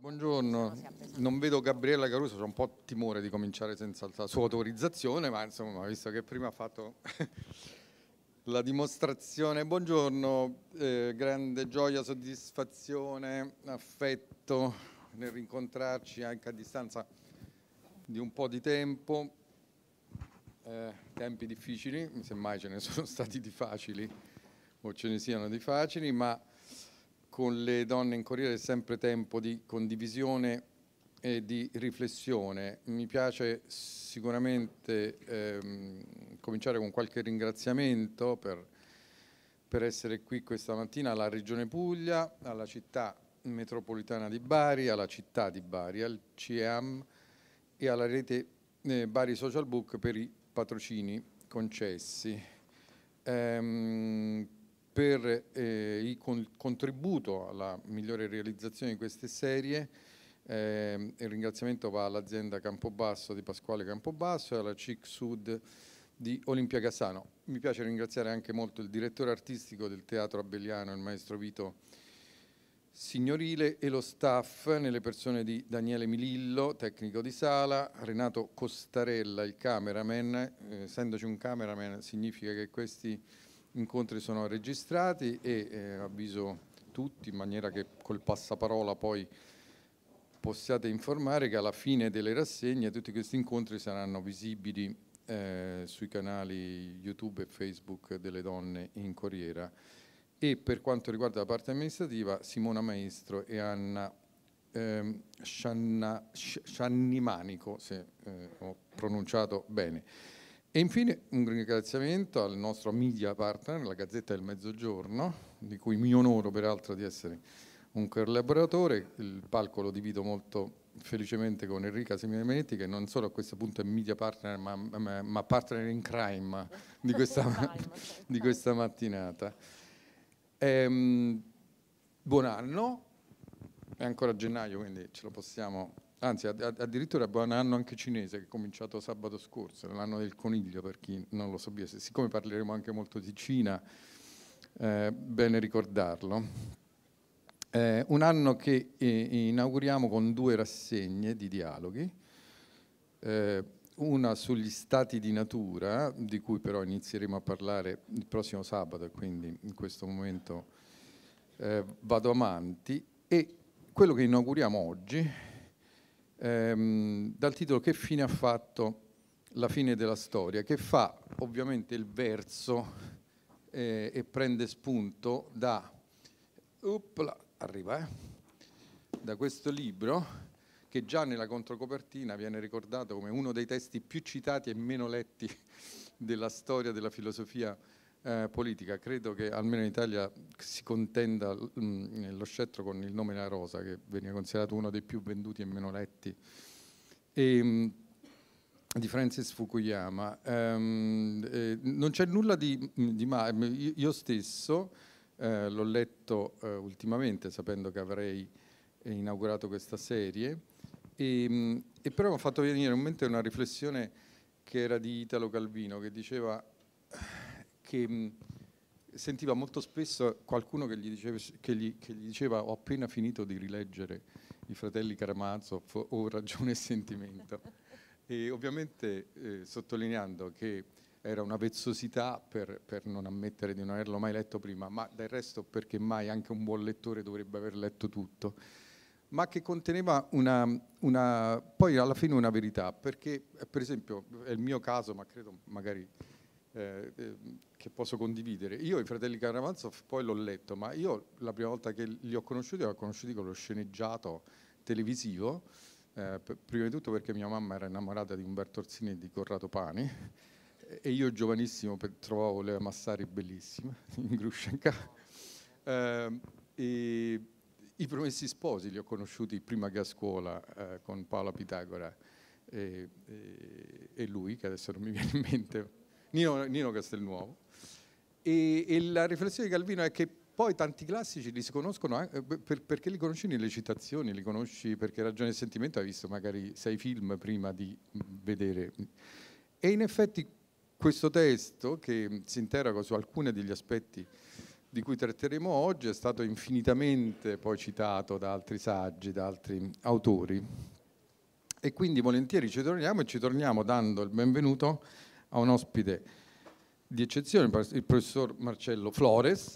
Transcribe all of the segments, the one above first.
Buongiorno, non vedo Gabriella Caruso, ho un po' timore di cominciare senza la sua autorizzazione, ma insomma, visto che prima ha fatto la dimostrazione, buongiorno, eh, grande gioia, soddisfazione, affetto nel rincontrarci anche a distanza di un po' di tempo, eh, tempi difficili, semmai ce ne sono stati di facili o ce ne siano di facili, ma con le donne in Corriere è sempre tempo di condivisione e di riflessione. Mi piace sicuramente ehm, cominciare con qualche ringraziamento per, per essere qui questa mattina alla Regione Puglia, alla città metropolitana di Bari, alla città di Bari, al CEAM e alla rete eh, Bari Social Book per i patrocini concessi. Ehm, per eh, il contributo alla migliore realizzazione di queste serie. Eh, il ringraziamento va all'azienda Campobasso di Pasquale Campobasso e alla CIC Sud di Olimpia Casano. Mi piace ringraziare anche molto il direttore artistico del Teatro Abelliano, il maestro Vito Signorile e lo staff nelle persone di Daniele Milillo, tecnico di sala, Renato Costarella, il cameraman, eh, essendoci un cameraman significa che questi incontri sono registrati e eh, avviso tutti in maniera che col passaparola poi possiate informare che alla fine delle rassegne tutti questi incontri saranno visibili eh, sui canali YouTube e Facebook delle donne in Corriera e per quanto riguarda la parte amministrativa Simona Maestro e Anna ehm, Sciannimanico, se eh, ho pronunciato bene. E infine un ringraziamento al nostro media partner, la Gazzetta del Mezzogiorno, di cui mi onoro peraltro di essere un collaboratore, il palco lo divido molto felicemente con Enrica Seminemetti che non solo a questo punto è media partner ma, ma, ma partner in crime di questa, di questa mattinata. Ehm, buon anno, è ancora gennaio quindi ce lo possiamo anzi addirittura buon anno anche cinese che è cominciato sabato scorso, l'anno del coniglio per chi non lo sapesse, siccome parleremo anche molto di Cina, eh, bene ricordarlo. Eh, un anno che eh, inauguriamo con due rassegne di dialoghi, eh, una sugli stati di natura, di cui però inizieremo a parlare il prossimo sabato, e quindi in questo momento eh, vado avanti, e quello che inauguriamo oggi, ehm, dal titolo Che fine ha fatto la fine della storia, che fa ovviamente il verso eh, e prende spunto da, upla, arriva, eh, da questo libro che già nella controcopertina viene ricordato come uno dei testi più citati e meno letti della storia della filosofia eh, politica. Credo che almeno in Italia si contenda mh, mm, lo scettro con il nome La Rosa, che veniva considerato uno dei più venduti e meno letti, e, ehm, mh, di Francis Fukuyama. Ehm, eh, non c'è nulla di, di male. Io, stesso eh, l'ho letto eh, ultimamente, sapendo che avrei eh, inaugurato questa serie, e, ehm, mh, e però mi ha fatto venire in mente una riflessione che era di Italo Calvino, che diceva che sentiva molto spesso qualcuno che gli, diceva, che, gli, che gli, diceva, ho appena finito di rileggere i fratelli Karamazov o Ragione e Sentimento e ovviamente eh, sottolineando che era una vezzosità per, per, non ammettere di non averlo mai letto prima, ma del resto perché mai anche un buon lettore dovrebbe aver letto tutto, ma che conteneva una, una poi alla fine una verità, perché per esempio è il mio caso, ma credo magari eh, che posso condividere. Io i fratelli Karamazov poi l'ho letto, ma io la prima volta che li ho conosciuti, li ho conosciuti con lo sceneggiato televisivo, eh, prima di tutto perché mia mamma era innamorata di Umberto Orsini e di Corrado Pani e io giovanissimo trovavo Lea Massari bellissima in Grushenka. Eh, e I Promessi Sposi li ho conosciuti prima che a scuola eh, con Paola Pitagora e, e, e lui, che adesso non mi viene in mente, Nino, Nino Castelnuovo. E, e, la riflessione di Calvino è che poi tanti classici li si conoscono anche, eh, per, perché li conosci nelle citazioni, li conosci perché ragione e sentimento hai visto magari sei film prima di mm, vedere. E in effetti questo testo, che si interroga su alcuni degli aspetti di cui tratteremo oggi, è stato infinitamente poi citato da altri saggi, da altri autori. E quindi volentieri ci torniamo e ci torniamo dando il benvenuto a un ospite di eccezione, il professor Marcello Flores,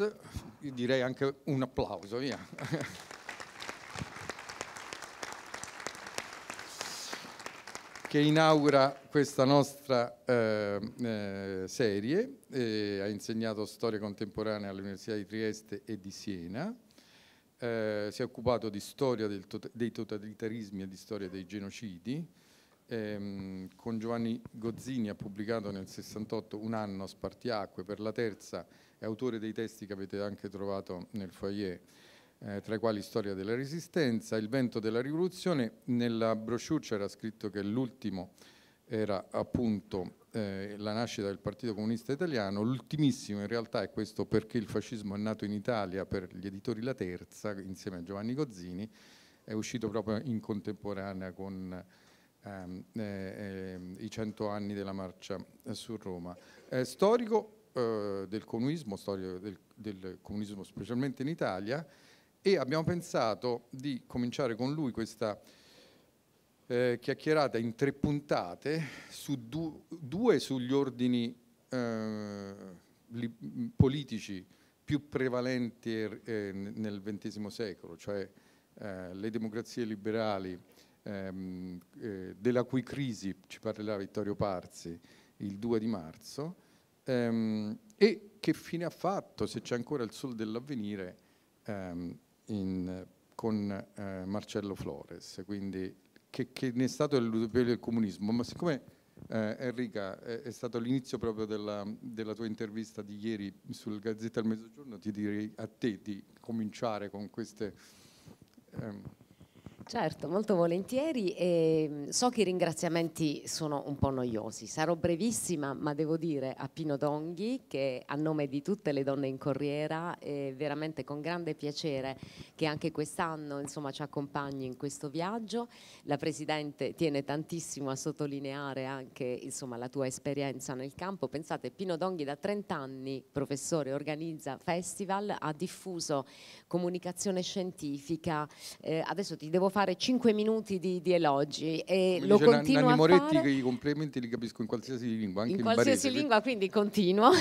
Io direi anche un applauso. Via. che inaugura questa nostra ehm, eh, serie, eh, ha insegnato storia contemporanea all'Università di Trieste e di Siena, eh, si è occupato di storia del, tota-, dei totalitarismi e di storia dei genocidi, ehm, con Giovanni Gozzini ha pubblicato nel 68 Un anno spartiacque per la terza, è autore dei testi che avete anche trovato nel foyer. Eh, tra i quali Storia della Resistenza, Il vento della rivoluzione, nella brochure c'era scritto che l'ultimo era appunto eh, la nascita del Partito Comunista Italiano, l'ultimissimo in realtà è questo perché il fascismo è nato in Italia per gli editori La Terza insieme a Giovanni Gozzini, è uscito proprio in contemporanea con ehm, ehm, i cento anni della marcia eh, su Roma. Eh, storico del comunismo, storico del, del comunismo specialmente in Italia, e abbiamo pensato di cominciare con lui questa eh, chiacchierata in tre puntate, su du due sugli ordini eh, politici più prevalenti eh, nel XX secolo, cioè eh, le democrazie liberali ehm, eh, della cui crisi ci parlerà Vittorio Parzi il 2 di marzo, ehm, e che fine ha fatto, se c'è ancora il sol dell'avvenire, ehm, in, con eh, Marcello Flores, quindi che, che ne è stato il del comunismo, ma siccome eh, Enrica, è, è stato l'inizio proprio della, della, tua intervista di ieri sul Gazzetta al Mezzogiorno, ti direi a te di cominciare con queste... Ehm, Certo, molto volentieri. E so che i ringraziamenti sono un po' noiosi. Sarò brevissima, ma devo dire a Pino Donghi che a nome di tutte le donne in Corriera è veramente con grande piacere che anche quest'anno insomma, ci accompagni in questo viaggio. La Presidente tiene tantissimo a sottolineare anche insomma, la tua esperienza nel campo. Pensate, Pino Donghi da 30 anni, professore, organizza festival, ha diffuso comunicazione scientifica. Eh, adesso ti devo fare 5 minuti di, di elogi e quindi lo cioè, continuo Nanni a Moretti fare. che i complimenti li capisco in qualsiasi lingua, anche in, in qualsiasi barese. lingua, cioè. quindi continuo.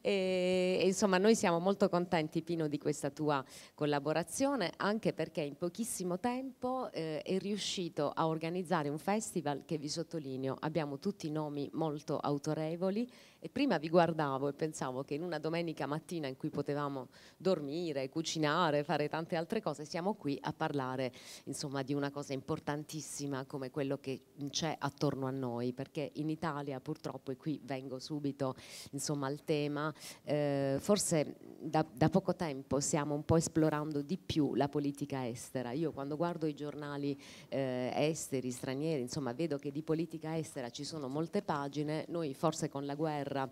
e, e, insomma, noi siamo molto contenti Pino di questa tua collaborazione, anche perché in pochissimo tempo eh, è riuscito a organizzare un festival che vi sottolineo, abbiamo tutti nomi molto autorevoli e prima vi guardavo e pensavo che in una domenica mattina in cui potevamo dormire, cucinare, fare tante altre cose, siamo qui a parlare insomma, di una cosa importantissima come quello che c'è attorno a noi, perché in Italia purtroppo, e qui vengo subito insomma, al tema, eh, forse da, da poco tempo stiamo un po' esplorando di più la politica estera. Io quando guardo i giornali eh, esteri, stranieri, insomma vedo che di politica estera ci sono molte pagine, noi forse con la guerra terra.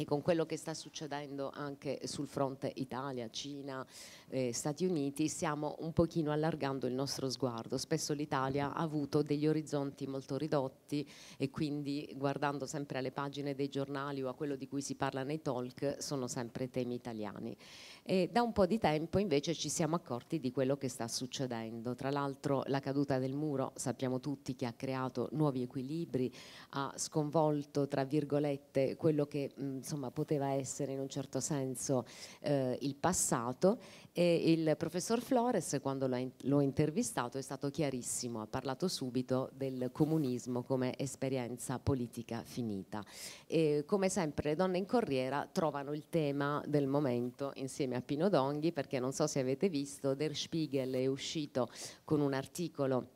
e con quello che sta succedendo anche sul fronte Italia, Cina, eh, Stati Uniti, stiamo un pochino allargando il nostro sguardo. Spesso l'Italia ha avuto degli orizzonti molto ridotti e quindi guardando sempre alle pagine dei giornali o a quello di cui si parla nei talk sono sempre temi italiani. E da un po' di tempo invece ci siamo accorti di quello che sta succedendo. Tra l'altro la caduta del muro sappiamo tutti che ha creato nuovi equilibri, ha sconvolto tra virgolette quello che mh, insomma, poteva essere in un certo senso eh, il passato e il professor Flores quando l'ho intervistato è stato chiarissimo, ha parlato subito del comunismo come esperienza politica finita. E, come sempre le donne in corriera trovano il tema del momento insieme a Pino Donghi perché non so se avete visto, Der Spiegel è uscito con un articolo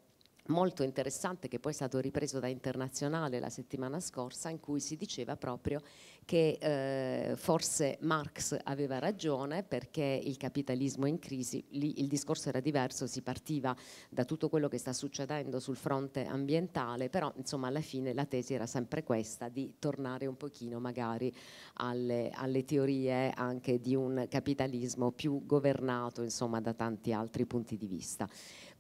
molto interessante che poi è stato ripreso da Internazionale la settimana scorsa in cui si diceva proprio che eh, forse Marx aveva ragione perché il capitalismo è in crisi, lì il discorso era diverso, si partiva da tutto quello che sta succedendo sul fronte ambientale, però insomma alla fine la tesi era sempre questa, di tornare un pochino magari alle, alle teorie anche di un capitalismo più governato insomma da tanti altri punti di vista.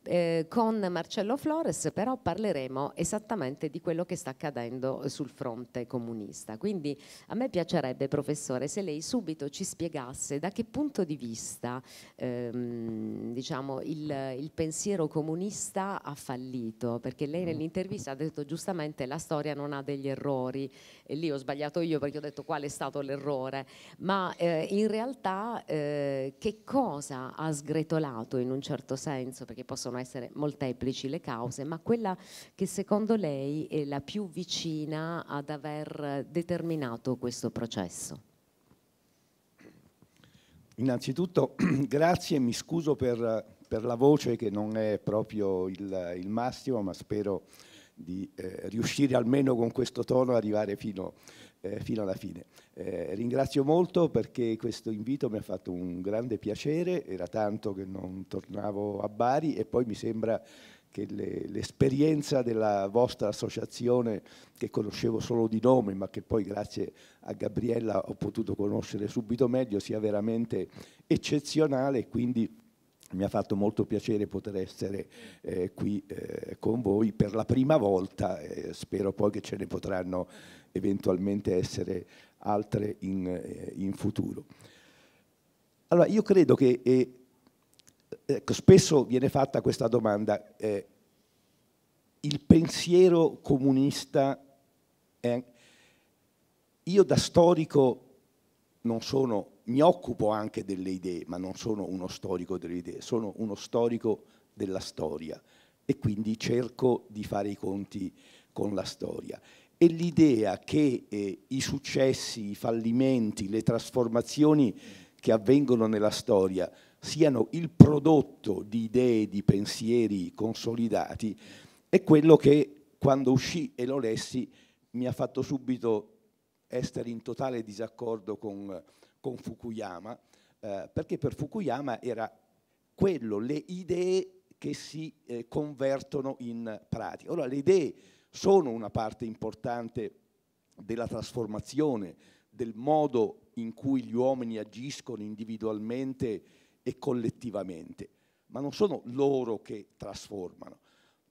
Eh, con Marcello Flores però parleremo esattamente di quello che sta accadendo sul fronte comunista. Quindi a me piacerebbe, professore, se lei subito ci spiegasse da che punto di vista ehm, diciamo, il, il, pensiero comunista ha fallito, perché lei mm. nell'intervista ha detto giustamente la storia non ha degli errori, e lì ho sbagliato io perché ho detto qual è stato l'errore, ma eh, in realtà eh, che cosa ha sgretolato in un certo senso, perché possono essere molteplici le cause, ma quella che secondo lei è la più vicina ad aver determinato questo processo? Innanzitutto grazie e mi scuso per, per, la voce che non è proprio il, il massimo, ma spero di eh, riuscire almeno con questo tono ad arrivare fino, eh, fino alla fine. Eh, ringrazio molto perché questo invito mi ha fatto un grande piacere, era tanto che non tornavo a Bari e poi mi sembra che l'esperienza della vostra associazione, che conoscevo solo di nome, ma che poi grazie a Gabriella ho potuto conoscere subito meglio, sia veramente eccezionale e quindi mi ha fatto molto piacere poter essere eh, qui eh, con voi per la prima volta, eh, spero poi che ce ne potranno eventualmente essere altre in, eh, in futuro. Allora, io credo che eh, ecco, spesso viene fatta questa domanda, eh, il pensiero comunista è... Io da storico non sono, mi occupo anche delle idee, ma non sono uno storico delle idee, sono uno storico della storia e quindi cerco di fare i conti con la storia. E l'idea che eh, i successi, i fallimenti, le trasformazioni che avvengono nella storia siano il prodotto di idee, di pensieri consolidati, è quello che quando uscì e lo lessi mi ha fatto subito essere in totale disaccordo con, con Fukuyama, eh, perché per Fukuyama era quello, le idee che si eh, convertono in pratica. Ora le idee sono una parte importante della trasformazione, del modo in cui gli uomini agiscono individualmente e collettivamente, ma non sono loro che trasformano,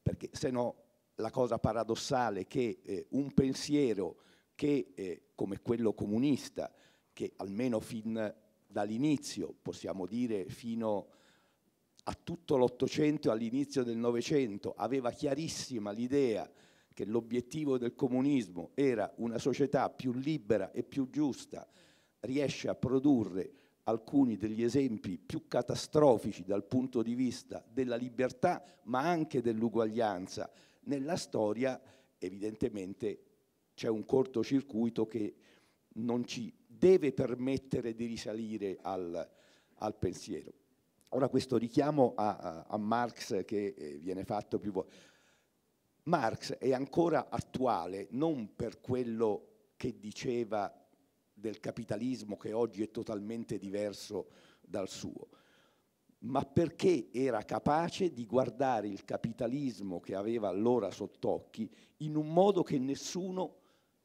perché se no la cosa paradossale è che eh, un pensiero che, eh, come quello comunista, che almeno fin dall'inizio, possiamo dire fino a tutto l'Ottocento e all'inizio del Novecento, aveva chiarissima l'idea che l'obiettivo del comunismo era una società più libera e più giusta, riesce a produrre alcuni degli esempi più catastrofici dal punto di vista della libertà, ma anche dell'uguaglianza nella storia, evidentemente c'è un cortocircuito che non ci deve permettere di risalire al, al pensiero. Ora questo richiamo a, a, Marx che eh, viene fatto più volte. Marx è ancora attuale non per quello che diceva del capitalismo che oggi è totalmente diverso dal suo, ma perché era capace di guardare il capitalismo che aveva allora sott'occhi in un modo che nessuno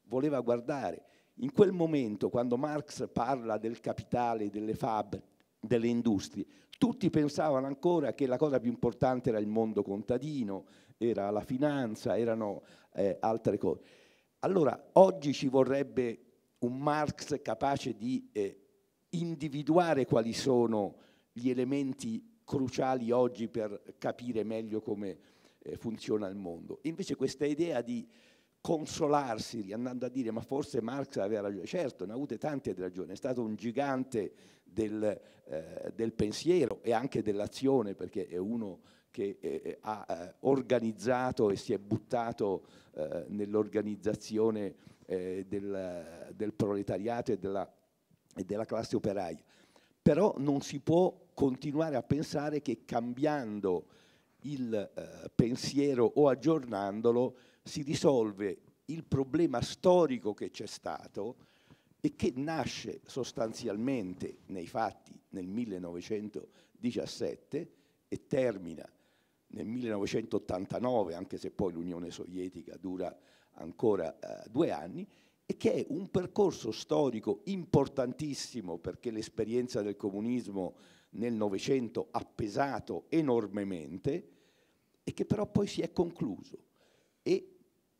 voleva guardare. In quel momento, quando Marx parla del capitale, delle fabbriche, delle industrie, tutti pensavano ancora che la cosa più importante era il mondo contadino, era la finanza, erano eh, altre cose. Allora, oggi ci vorrebbe un Marx capace di eh, individuare quali sono gli elementi cruciali oggi per capire meglio come eh, funziona il mondo. Invece questa idea di consolarsi andando a dire ma forse Marx aveva ragione, certo ne ha avute tante ragioni, è stato un gigante del, eh, del pensiero e anche dell'azione perché è uno che eh, eh ha eh, organizzato e si è buttato eh, nell'organizzazione eh, del, del, proletariato e della, e della classe operaia. Però non si può continuare a pensare che cambiando il eh, pensiero o aggiornandolo si risolve il problema storico che c'è stato e che nasce sostanzialmente nei fatti nel 1917 e termina nel 1989, anche se poi l'Unione Sovietica dura ancora eh, due anni, e che è un percorso storico importantissimo perché l'esperienza del comunismo nel Novecento ha pesato enormemente e che però poi si è concluso e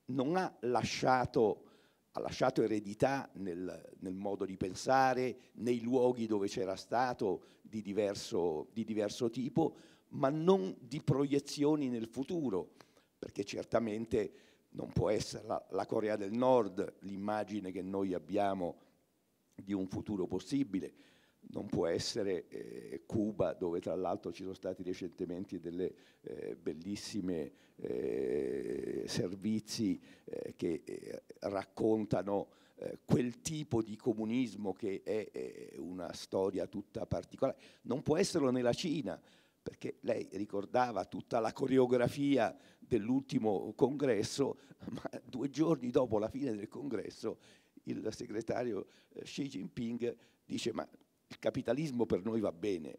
non ha lasciato, ha lasciato eredità nel, nel, modo di pensare, nei luoghi dove c'era stato di diverso, di diverso tipo, ma non di proiezioni nel futuro, perché certamente non può essere la, la Corea del Nord l'immagine che noi abbiamo di un futuro possibile, non può essere eh, Cuba, dove tra l'altro ci sono stati recentemente delle eh, bellissime eh, servizi eh, che eh, raccontano eh, quel tipo di comunismo che è una storia tutta particolare. Non può esserlo nella Cina, perché lei ricordava tutta la coreografia dell'ultimo congresso, ma due giorni dopo la fine del congresso il segretario eh, Xi Jinping dice ma il capitalismo per noi va bene,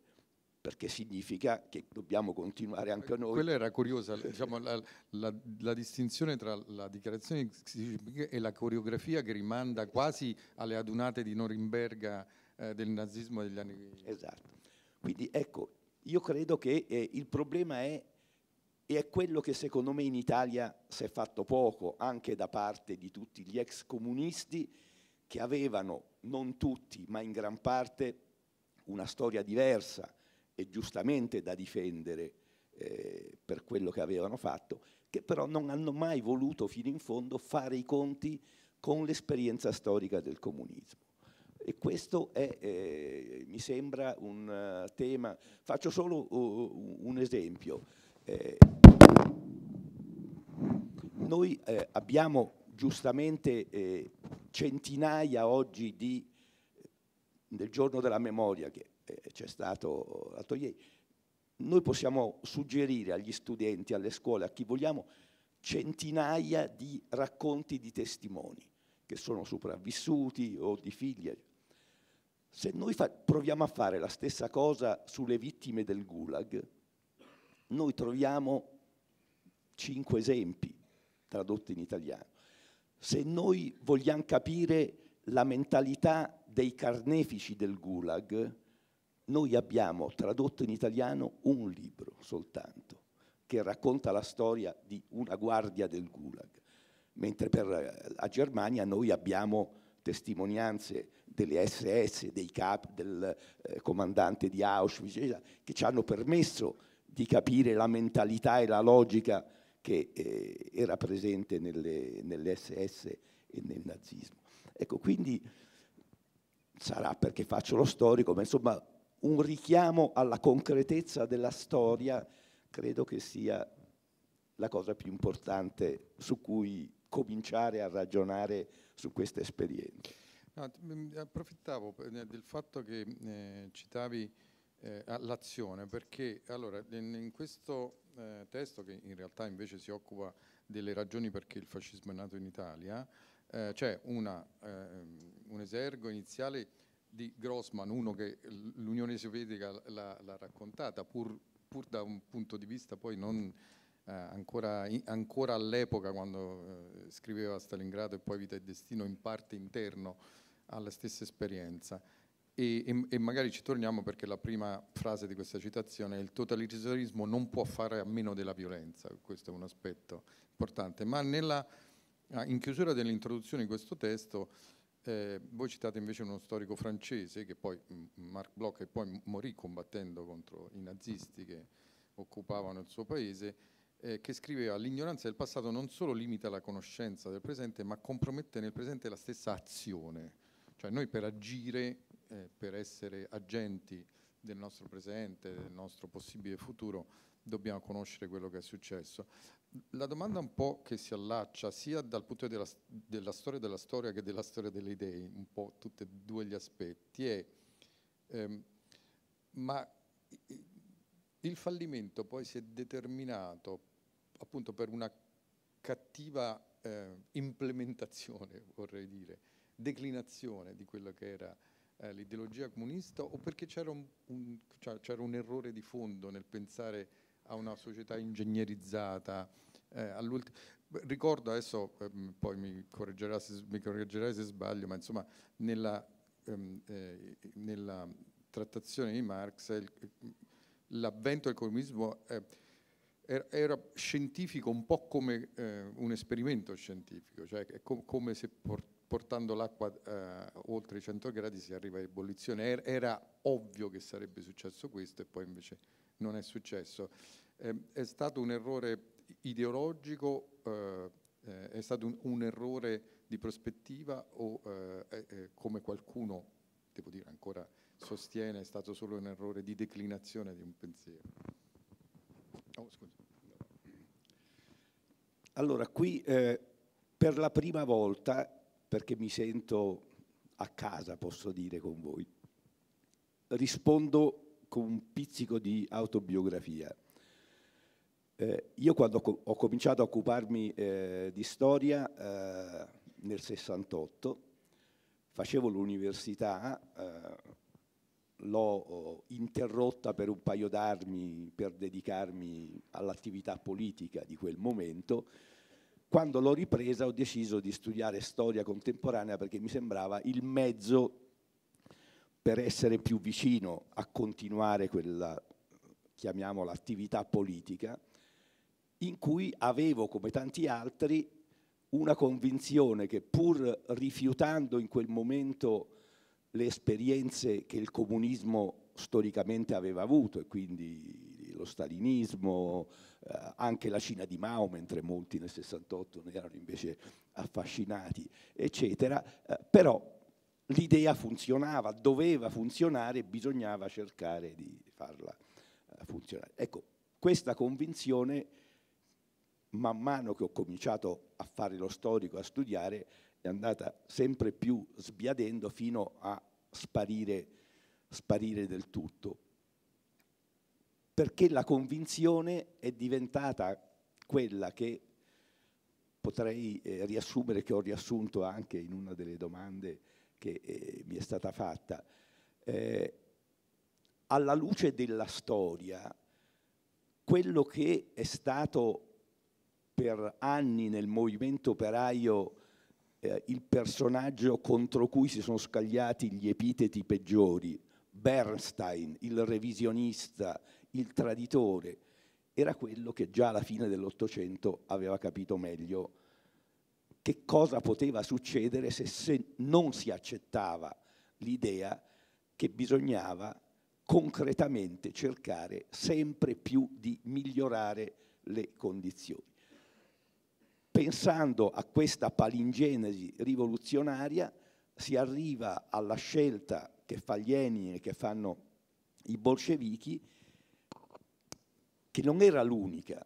perché significa che dobbiamo continuare anche noi. Quella era curiosa, diciamo, la, la, la, distinzione tra la dichiarazione di Xi Jinping e la coreografia che rimanda quasi alle adunate di Norimberga eh, del nazismo degli anni... Esatto, quindi ecco, io credo che eh, il problema è e è quello che secondo me in Italia si è fatto poco, anche da parte di tutti gli ex comunisti che avevano, non tutti, ma in gran parte, una storia diversa e giustamente da difendere eh, per quello che avevano fatto, che però non hanno mai voluto fino in fondo fare i conti con l'esperienza storica del comunismo. E questo è, eh, mi sembra, un uh, tema. Faccio solo uh, un esempio eh, noi eh, abbiamo giustamente eh, centinaia oggi di, nel giorno della memoria che eh, c'è stato l'altro ieri, noi possiamo suggerire agli studenti, alle scuole, a chi vogliamo, centinaia di racconti di testimoni che sono sopravvissuti o di figlie. Se noi proviamo a fare la stessa cosa sulle vittime del Gulag, noi troviamo cinque esempi tradotti in italiano. Se noi vogliamo capire la mentalità dei carnefici del Gulag, noi abbiamo tradotto in italiano un libro soltanto che racconta la storia di una guardia del Gulag, mentre per la eh, Germania noi abbiamo testimonianze delle SS, dei capi, del eh, comandante di Auschwitz, che ci hanno permesso di capire la mentalità e la logica che eh, era presente nelle, nell'SS e nel nazismo. Ecco, quindi sarà perché faccio lo storico, ma insomma un richiamo alla concretezza della storia credo che sia la cosa più importante su cui cominciare a ragionare su questa esperienza. No, mm, approfittavo eh, del fatto che eh, citavi eh, all'azione, perché allora, in, in questo eh, testo che in realtà invece si occupa delle ragioni perché il fascismo è nato in Italia, eh, c'è una, ehm, un esergo iniziale di Grossman, uno che l'Unione Sovietica l'ha, raccontata, pur, pur, da un punto di vista poi non eh, ancora, in, ancora all'epoca quando eh, scriveva Stalingrado e poi Vita e Destino in parte interno alla stessa esperienza. E, e, e, magari ci torniamo perché la prima frase di questa citazione è il totalitarismo non può fare a meno della violenza, questo è un aspetto importante, ma nella, ah, in chiusura dell'introduzione di questo testo eh, voi citate invece uno storico francese che poi, mm, Marc Bloch, e poi morì combattendo contro i nazisti che occupavano il suo paese, eh, che scriveva l'ignoranza del passato non solo limita la conoscenza del presente ma compromette nel presente la stessa azione, cioè noi per agire eh, per essere agenti del nostro presente, del nostro possibile futuro, dobbiamo conoscere quello che è successo. La domanda un po' che si allaccia sia dal punto di della, della storia della storia che della storia delle idee, un po' tutti e due gli aspetti, è ehm, ma il fallimento poi si è determinato appunto per una cattiva eh, implementazione, vorrei dire, declinazione di quello che era eh, l'ideologia comunista o perché c'era un, un, cioè, un, errore di fondo nel pensare a una società ingegnerizzata. Eh, Ricordo adesso, ehm, poi mi correggerai, se, mi correggerai, se, sbaglio, ma insomma nella, ehm, eh, nella trattazione di Marx ehm, l'avvento del comunismo eh, er-, era scientifico un po' come eh, un esperimento scientifico, cioè co come se portasse portando l'acqua eh, oltre i 100 gradi si arriva a ebollizione. Er-, era, ovvio che sarebbe successo questo e poi invece non è successo. Eh, è stato un errore ideologico, eh, eh, è stato un, un, errore di prospettiva o eh, come qualcuno, devo dire ancora, sostiene, è stato solo un errore di declinazione di un pensiero. Oh, allora, qui eh, per la prima volta perché mi sento a casa, posso dire, con voi. Rispondo con un pizzico di autobiografia. Eh, io quando ho cominciato a occuparmi eh, di storia eh, nel 68, facevo l'università, eh, l'ho oh, interrotta per un paio d'armi per dedicarmi all'attività politica di quel momento, quando l'ho ripresa ho deciso di studiare storia contemporanea perché mi sembrava il mezzo per essere più vicino a continuare quella, chiamiamola, attività politica, in cui avevo, come tanti altri, una convinzione che pur rifiutando in quel momento le esperienze che il comunismo storicamente aveva avuto e quindi lo stalinismo, eh, anche la Cina di Mao, mentre molti nel 68 ne erano invece affascinati, eccetera, eh, però l'idea funzionava, doveva funzionare, bisognava cercare di farla eh, funzionare. Ecco, questa convinzione, man mano che ho cominciato a fare lo storico, a studiare, è andata sempre più sbiadendo fino a sparire, sparire del tutto perché la convinzione è diventata quella che potrei eh, riassumere, che ho riassunto anche in una delle domande che eh, mi è stata fatta. Eh, alla luce della storia, quello che è stato per anni nel movimento operaio eh, il personaggio contro cui si sono scagliati gli epiteti peggiori, Bernstein, il revisionista, il traditore era quello che già alla fine dell'Ottocento aveva capito meglio che cosa poteva succedere se, se non si accettava l'idea che bisognava concretamente cercare sempre più di migliorare le condizioni. Pensando a questa palingenesi rivoluzionaria si arriva alla scelta che fa Lenin e che fanno i bolscevichi che non era l'unica,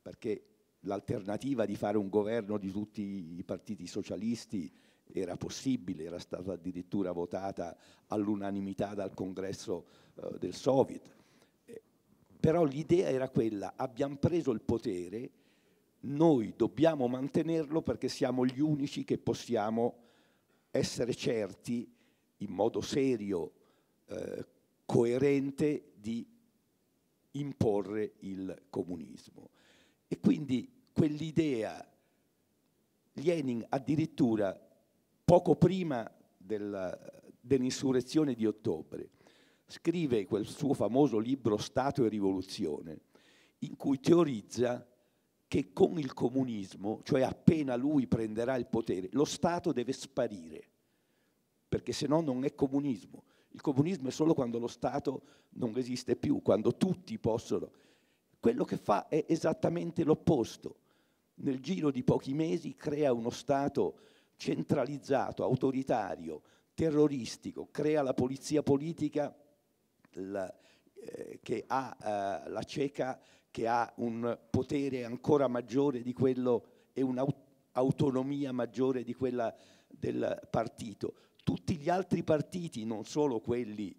perché l'alternativa di fare un governo di tutti i partiti socialisti era possibile, era stata addirittura votata all'unanimità dal congresso eh, del Soviet. Eh, però l'idea era quella, abbiamo preso il potere, noi dobbiamo mantenerlo perché siamo gli unici che possiamo essere certi in modo serio, eh, coerente di imporre il comunismo. E quindi quell'idea, Lenin addirittura poco prima dell'insurrezione dell di ottobre, scrive quel suo famoso libro Stato e rivoluzione, in cui teorizza che con il comunismo, cioè appena lui prenderà il potere, lo Stato deve sparire, perché se no non è comunismo. Il comunismo è solo quando lo Stato non esiste più, quando tutti possono. Quello che fa è esattamente l'opposto. Nel giro di pochi mesi crea uno Stato centralizzato, autoritario, terroristico, crea la polizia politica la, eh, che ha eh, la cieca, che ha un potere ancora maggiore di quello e un'autonomia maggiore di quella del partito tutti gli altri partiti, non solo quelli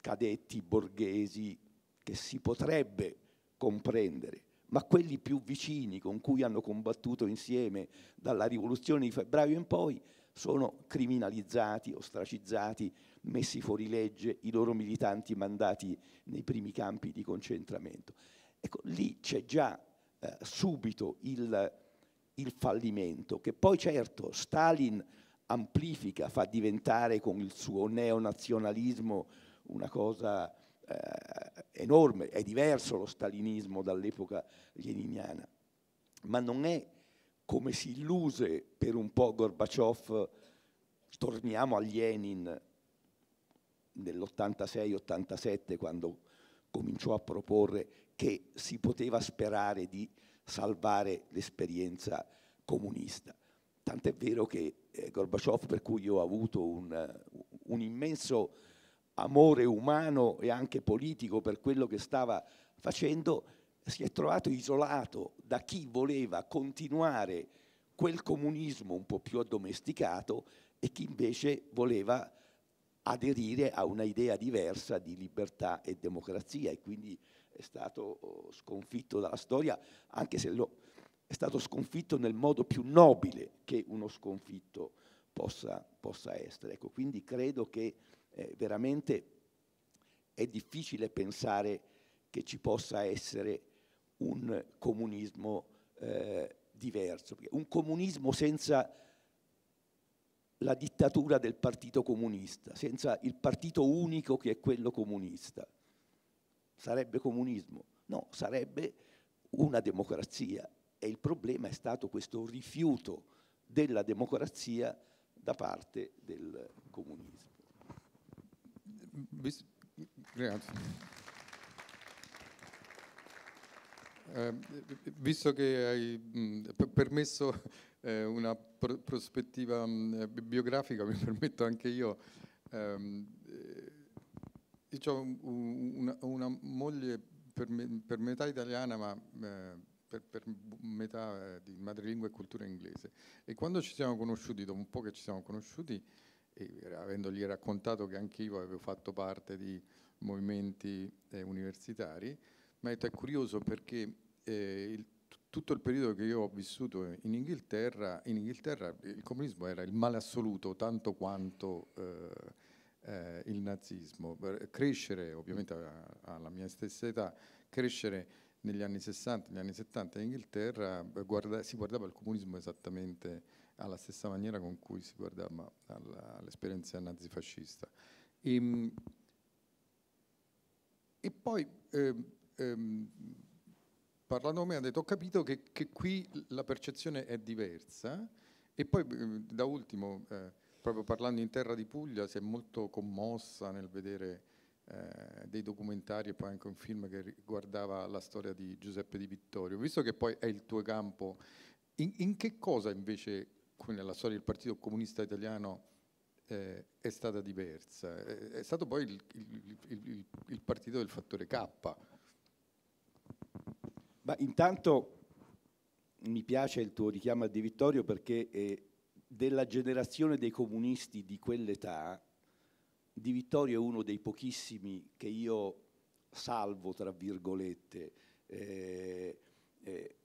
cadetti, borghesi, che si potrebbe comprendere, ma quelli più vicini con cui hanno combattuto insieme dalla rivoluzione di febbraio in poi, sono criminalizzati, ostracizzati, messi fuori legge, i loro militanti mandati nei primi campi di concentramento. Ecco, lì c'è già eh, subito il, il fallimento, che poi certo Stalin amplifica, fa diventare con il suo neonazionalismo una cosa eh, enorme, è diverso lo stalinismo dall'epoca leniniana, ma non è come si illuse per un po' Gorbaciov, torniamo a Lenin nell'86-87 quando cominciò a proporre che si poteva sperare di salvare l'esperienza comunista. Tant'è vero che eh, Gorbaciov, per cui io ho avuto un, eh, un immenso amore umano e anche politico per quello che stava facendo, si è trovato isolato da chi voleva continuare quel comunismo un po' più addomesticato e chi invece voleva aderire a una idea diversa di libertà e democrazia e quindi è stato oh, sconfitto dalla storia, anche se lo, è stato sconfitto nel modo più nobile che uno sconfitto possa, possa essere. Ecco, quindi credo che eh, veramente è difficile pensare che ci possa essere un comunismo eh, diverso, un comunismo senza la dittatura del partito comunista, senza il partito unico che è quello comunista. Sarebbe comunismo? No, sarebbe una democrazia e il problema è stato questo rifiuto della democrazia da parte del comunismo. Grazie. Eh, visto che hai mh, permesso eh, una pr prospettiva mh, biografica, mi permetto anche io. Ehm, eh, ho una, una moglie per, me, per, metà italiana, ma eh, per, per, metà eh, di madrelingua e cultura inglese. E quando ci siamo conosciuti, dopo un po' che ci siamo conosciuti, avendogli raccontato che anche io avevo fatto parte di movimenti eh, universitari, mi ha detto è curioso perché eh, il, tutto il periodo che io ho vissuto in Inghilterra, in Inghilterra il comunismo era il male assoluto tanto quanto eh, eh il nazismo. Crescere, ovviamente alla mia stessa età, crescere negli anni 60, negli anni 70 in Inghilterra eh, guarda, si guardava al comunismo esattamente alla stessa maniera con cui si guardava all'esperienza nazifascista. E, ehm, e poi ehm, ehm, parlando me ha detto ho capito che, che, qui la percezione è diversa e poi ehm, da ultimo eh, proprio parlando in terra di Puglia si è molto commossa nel vedere eh, dei documentari e poi anche un film che riguardava la storia di Giuseppe Di Vittorio. Visto che poi è il tuo campo, in, in che cosa invece, come nella storia del Partito Comunista Italiano, eh, è stata diversa? È, eh, è stato poi il, il, il, il, partito del fattore K. Ma intanto mi piace il tuo richiamo a Di Vittorio perché è della generazione dei comunisti di quell'età di Vittorio è uno dei pochissimi che io salvo, tra virgolette, eh, eh,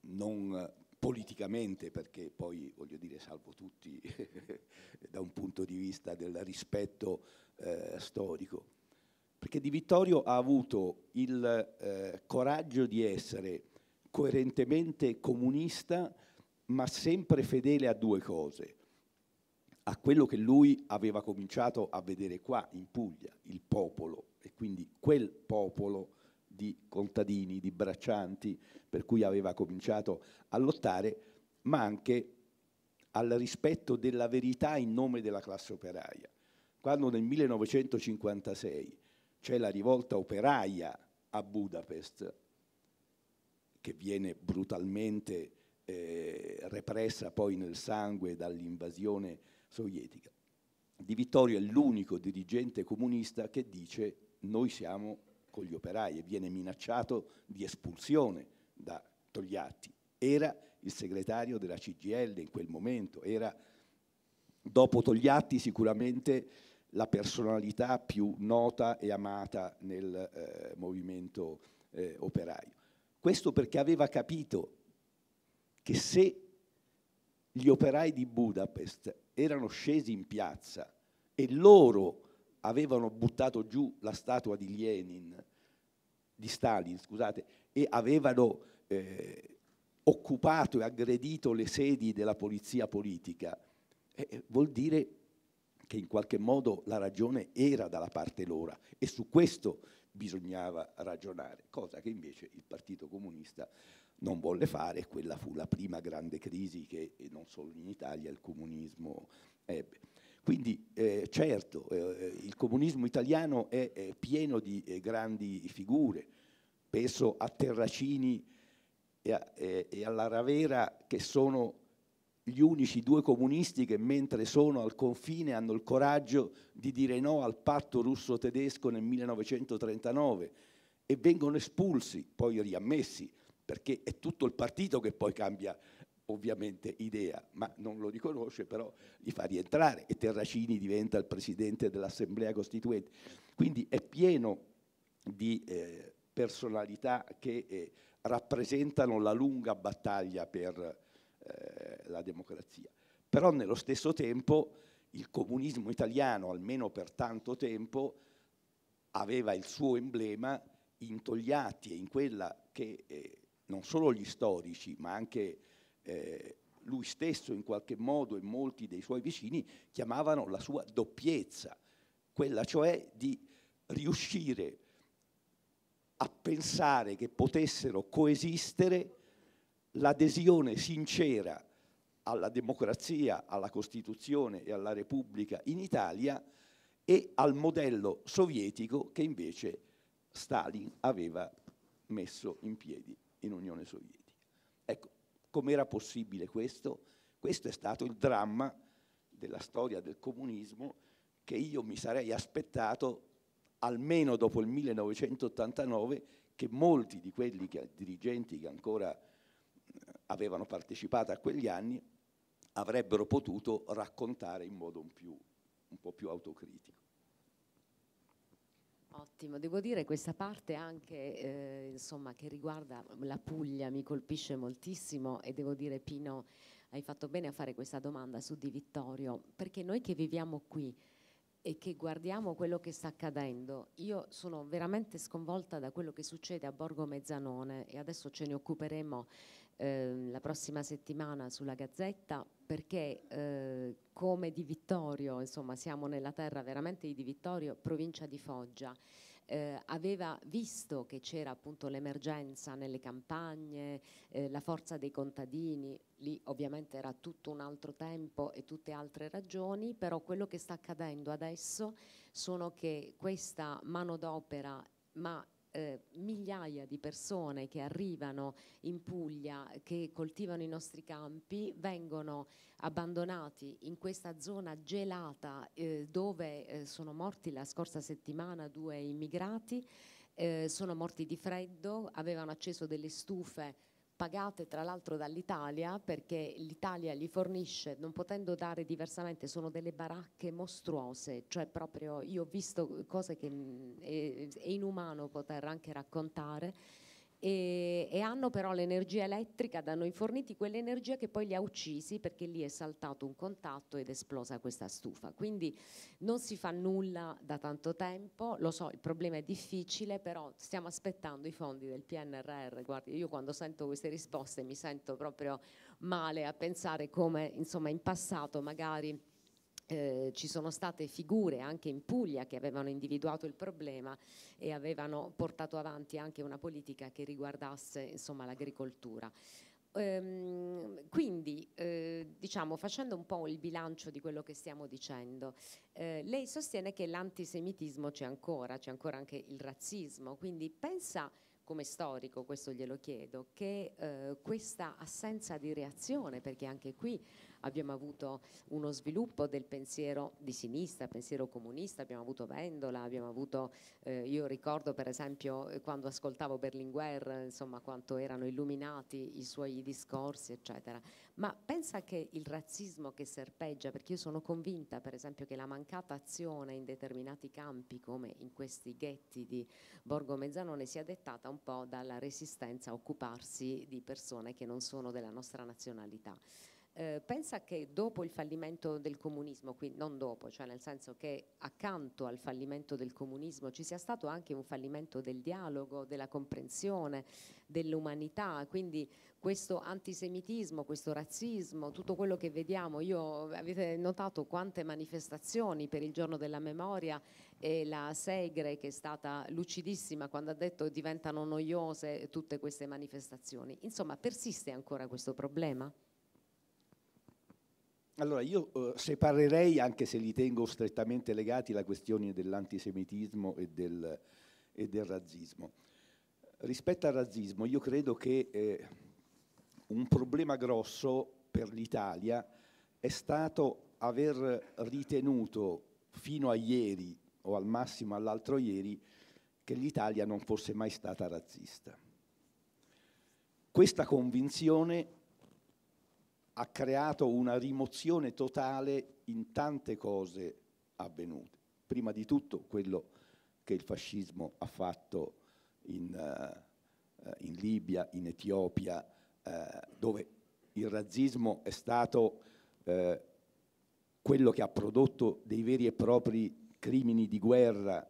non politicamente, perché poi voglio dire salvo tutti da un punto di vista del rispetto eh, storico, perché Di Vittorio ha avuto il eh, coraggio di essere coerentemente comunista, ma sempre fedele a due cose a quello che lui aveva cominciato a vedere qua in Puglia, il popolo, e quindi quel popolo di contadini, di braccianti, per cui aveva cominciato a lottare, ma anche al rispetto della verità in nome della classe operaia. Quando nel 1956 c'è la rivolta operaia a Budapest, che viene brutalmente eh, repressa poi nel sangue dall'invasione sovietica. Di Vittorio è l'unico dirigente comunista che dice noi siamo con gli operai e viene minacciato di espulsione da Togliatti. Era il segretario della CGL in quel momento, era dopo Togliatti sicuramente la personalità più nota e amata nel eh, movimento eh, operaio. Questo perché aveva capito che se gli operai di Budapest erano scesi in piazza e loro avevano buttato giù la statua di Lenin, di Stalin, scusate, e avevano eh, occupato e aggredito le sedi della polizia politica, eh, vuol dire che in qualche modo la ragione era dalla parte loro e su questo bisognava ragionare, cosa che invece il Partito Comunista non volle fare, quella fu la prima grande crisi che non solo in Italia il comunismo ebbe. Quindi eh, certo, eh, eh il comunismo italiano è, è pieno di eh, grandi figure, penso a Terracini e, a, e alla Ravera che sono gli unici due comunisti che mentre sono al confine hanno il coraggio di dire no al patto russo-tedesco nel 1939 e vengono espulsi, poi riammessi perché è tutto il partito che poi cambia ovviamente idea, ma non lo riconosce, però li fa rientrare e Terracini diventa il presidente dell'Assemblea Costituente. Quindi è pieno di eh, personalità che eh, rappresentano la lunga battaglia per eh, la democrazia. Però nello stesso tempo il comunismo italiano, almeno per tanto tempo, aveva il suo emblema in Togliatti e in quella che eh, non solo gli storici, ma anche eh, lui stesso in qualche modo e molti dei suoi vicini chiamavano la sua doppiezza, quella cioè di riuscire a pensare che potessero coesistere l'adesione sincera alla democrazia, alla Costituzione e alla Repubblica in Italia e al modello sovietico che invece Stalin aveva messo in piedi in Unione Sovietica. Ecco, com'era possibile questo? Questo è stato il dramma della storia del comunismo che io mi sarei aspettato almeno dopo il 1989 che molti di quelli che, dirigenti che ancora eh, avevano partecipato a quegli anni avrebbero potuto raccontare in modo un, più, un po' più autocritico. Ottimo, devo dire questa parte anche eh, insomma, che riguarda la Puglia mi colpisce moltissimo e devo dire Pino hai fatto bene a fare questa domanda su Di Vittorio perché noi che viviamo qui e che guardiamo quello che sta accadendo, io sono veramente sconvolta da quello che succede a Borgo Mezzanone e adesso ce ne occuperemo Ehm, la prossima settimana sulla Gazzetta perché eh, come di Vittorio, insomma siamo nella terra veramente di Vittorio, provincia di Foggia, eh, aveva visto che c'era appunto l'emergenza nelle campagne, eh, la forza dei contadini, lì ovviamente era tutto un altro tempo e tutte altre ragioni, però quello che sta accadendo adesso sono che questa manodopera, ma eh, migliaia di persone che arrivano in Puglia, che coltivano i nostri campi, vengono abbandonati in questa zona gelata eh, dove eh, sono morti la scorsa settimana due immigrati, eh, sono morti di freddo, avevano acceso delle stufe pagate tra l'altro dall'Italia perché l'Italia gli fornisce, non potendo dare diversamente, sono delle baracche mostruose, cioè proprio io ho visto cose che mm, è, è inumano poter anche raccontare e, e hanno però l'energia elettrica da noi forniti, quell'energia che poi li ha uccisi perché lì è saltato un contatto ed è esplosa questa stufa. Quindi non si fa nulla da tanto tempo, lo so, il problema è difficile, però stiamo aspettando i fondi del PNRR. Guardi, io quando sento queste risposte mi sento proprio male a pensare come insomma in passato magari eh, ci sono state figure anche in Puglia che avevano individuato il problema e avevano portato avanti anche una politica che riguardasse l'agricoltura. Ehm, quindi, eh, diciamo, facendo un po' il bilancio di quello che stiamo dicendo, eh, lei sostiene che l'antisemitismo c'è ancora, c'è ancora anche il razzismo, quindi pensa come storico, questo glielo chiedo, che eh, questa assenza di reazione, perché anche qui abbiamo avuto uno sviluppo del pensiero di sinistra, pensiero comunista, abbiamo avuto Vendola, abbiamo avuto, eh, io ricordo per esempio eh, quando ascoltavo Berlinguer, insomma quanto erano illuminati i suoi discorsi, eccetera. Ma pensa che il razzismo che serpeggia, perché io sono convinta per esempio che la mancata azione in determinati campi come in questi ghetti di Borgo Mezzanone sia dettata un po' dalla resistenza a occuparsi di persone che non sono della nostra nazionalità. Eh, pensa che dopo il fallimento del comunismo, quindi non dopo, cioè nel senso che accanto al fallimento del comunismo ci sia stato anche un fallimento del dialogo, della comprensione, dell'umanità, quindi questo antisemitismo, questo razzismo, tutto quello che vediamo, io avete notato quante manifestazioni per il giorno della memoria e la Segre che è stata lucidissima quando ha detto diventano noiose tutte queste manifestazioni. Insomma, persiste ancora questo problema? Allora, io eh, separerei, anche se li tengo strettamente legati, la questione dell'antisemitismo e del, e del razzismo. Rispetto al razzismo, io credo che eh, un problema grosso per l'Italia è stato aver ritenuto fino a ieri, o al massimo all'altro ieri, che l'Italia non fosse mai stata razzista. Questa convinzione ha creato una rimozione totale in tante cose avvenute. Prima di tutto quello che il fascismo ha fatto in, uh, in Libia, in Etiopia, uh, dove il razzismo è stato uh, quello che ha prodotto dei veri e propri crimini di guerra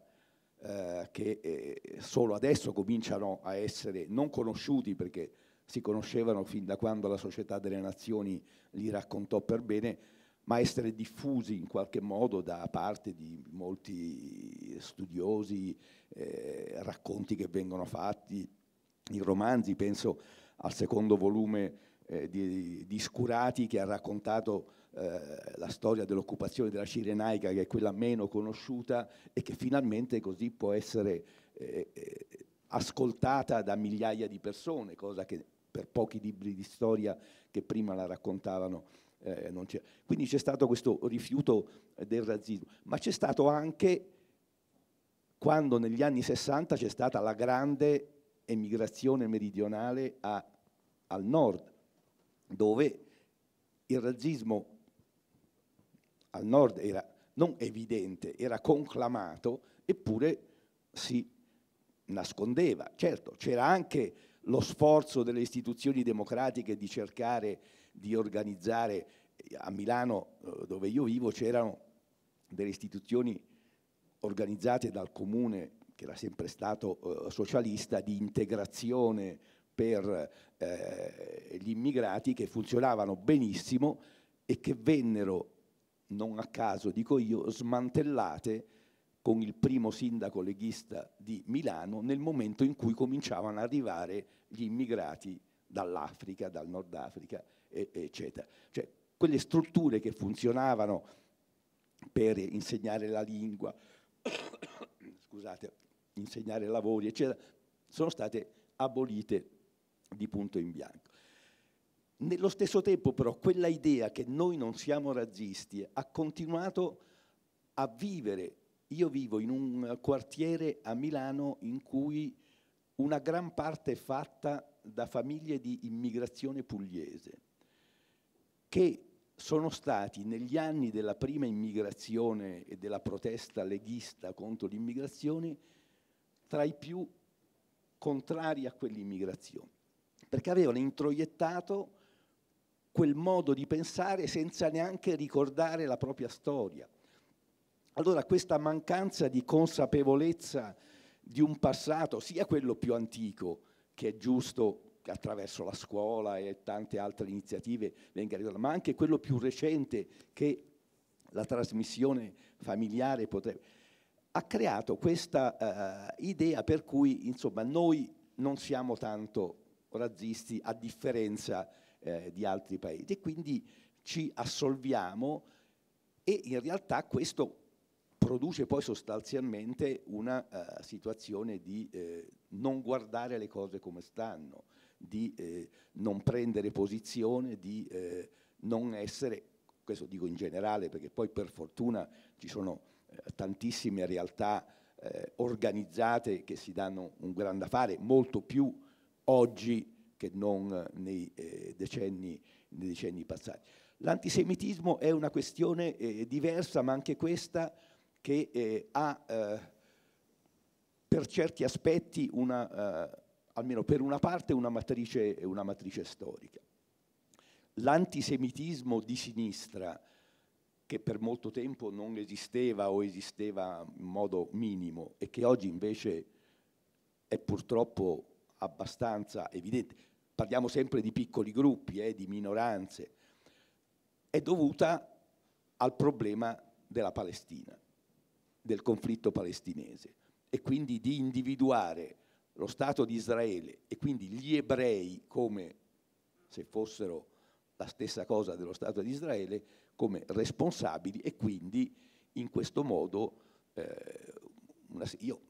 che eh, solo adesso cominciano a essere non conosciuti perché si conoscevano fin da quando la Società delle Nazioni li raccontò per bene, ma essere diffusi in qualche modo da parte di molti studiosi, eh, racconti che vengono fatti, i romanzi, penso al secondo volume eh, di, di, Scurati che ha raccontato eh, la storia dell'occupazione della Cirenaica, che è quella meno conosciuta e che finalmente così può essere eh, eh, ascoltata da migliaia di persone, cosa che per pochi libri di storia che prima la raccontavano. Eh, c'è. Quindi c'è stato questo rifiuto eh, del razzismo, ma c'è stato anche quando negli anni 60 c'è stata la grande emigrazione meridionale a, al nord, dove il razzismo al nord era non evidente, era conclamato, eppure si nascondeva. Certo, c'era anche lo sforzo delle istituzioni democratiche di cercare di organizzare eh, a Milano eh, dove io vivo c'erano delle istituzioni organizzate dal comune che era sempre stato eh, socialista di integrazione per eh, gli immigrati che funzionavano benissimo e che vennero non a caso dico io smantellate con il primo sindaco leghista di Milano nel momento in cui cominciavano ad arrivare gli immigrati dall'Africa, dal Nord Africa, eccetera. Cioè, quelle strutture che funzionavano per insegnare la lingua, scusate, insegnare lavori, eccetera, sono state abolite di punto in bianco. Nello stesso tempo però quella idea che noi non siamo razzisti ha continuato a vivere io vivo in un quartiere a Milano in cui una gran parte è fatta da famiglie di immigrazione pugliese, che sono stati negli anni della prima immigrazione e della protesta leghista contro l'immigrazione tra i più contrari a quell'immigrazione, perché avevano introiettato quel modo di pensare senza neanche ricordare la propria storia. Allora questa mancanza di consapevolezza di un passato, sia quello più antico, che è giusto che attraverso la scuola e tante altre iniziative venga ricordato, ma anche quello più recente che la trasmissione familiare potrebbe... ha creato questa uh, idea per cui insomma, noi non siamo tanto razzisti a differenza eh, di altri paesi e quindi ci assolviamo e in realtà questo produce poi sostanzialmente una uh, situazione di eh, non guardare le cose come stanno, di eh, non prendere posizione, di eh, non essere, questo dico in generale perché poi per fortuna ci sono eh, tantissime realtà eh, organizzate che si danno un gran da fare, molto più oggi che non nei, decenni, nei decenni passati. L'antisemitismo è una questione eh, diversa, ma anche questa che eh, ha eh, per certi aspetti, una, eh, almeno per una parte, una matrice, una matrice storica. L'antisemitismo di sinistra, che per molto tempo non esisteva o esisteva in modo minimo e che oggi invece è purtroppo abbastanza evidente, parliamo sempre di piccoli gruppi, eh, di minoranze, è dovuta al problema della Palestina del conflitto palestinese e quindi di individuare lo Stato di Israele e quindi gli ebrei come se fossero la stessa cosa dello Stato di Israele come responsabili e quindi in questo modo eh, una, io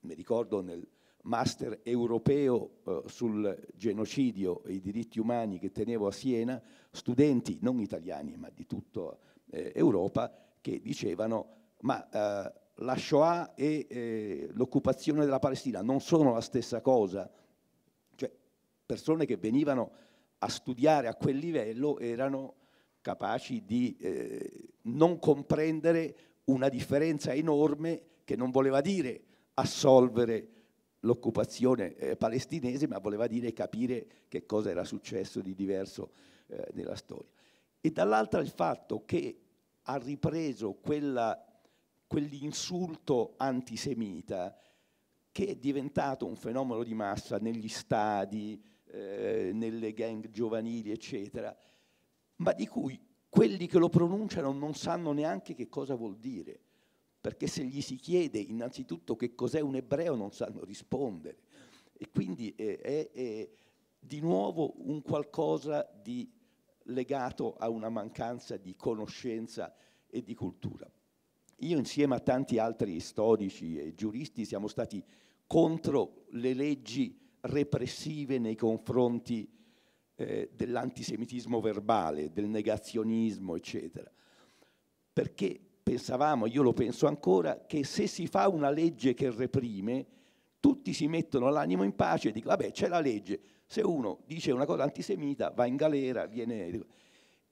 mi ricordo nel master europeo eh, sul genocidio e i diritti umani che tenevo a Siena studenti non italiani ma di tutta eh, Europa che dicevano ma eh, la Shoah e eh, l'occupazione della Palestina non sono la stessa cosa. Cioè, persone che venivano a studiare a quel livello erano capaci di eh, non comprendere una differenza enorme che non voleva dire assolvere l'occupazione eh, palestinese, ma voleva dire capire che cosa era successo di diverso eh, nella storia. E dall'altra il fatto che ha ripreso quella quell'insulto antisemita che è diventato un fenomeno di massa negli stadi, eh, nelle gang giovanili, eccetera, ma di cui quelli che lo pronunciano non sanno neanche che cosa vuol dire, perché se gli si chiede innanzitutto che cos'è un ebreo non sanno rispondere. E quindi è, eh, è, è di nuovo un qualcosa di legato a una mancanza di conoscenza e di cultura. Io insieme a tanti altri storici e giuristi siamo stati contro le leggi repressive nei confronti eh, dell'antisemitismo verbale, del negazionismo, eccetera. Perché pensavamo, io lo penso ancora, che se si fa una legge che reprime, tutti si mettono l'animo in pace e dicono, vabbè, c'è la legge, se uno dice una cosa antisemita va in galera, viene...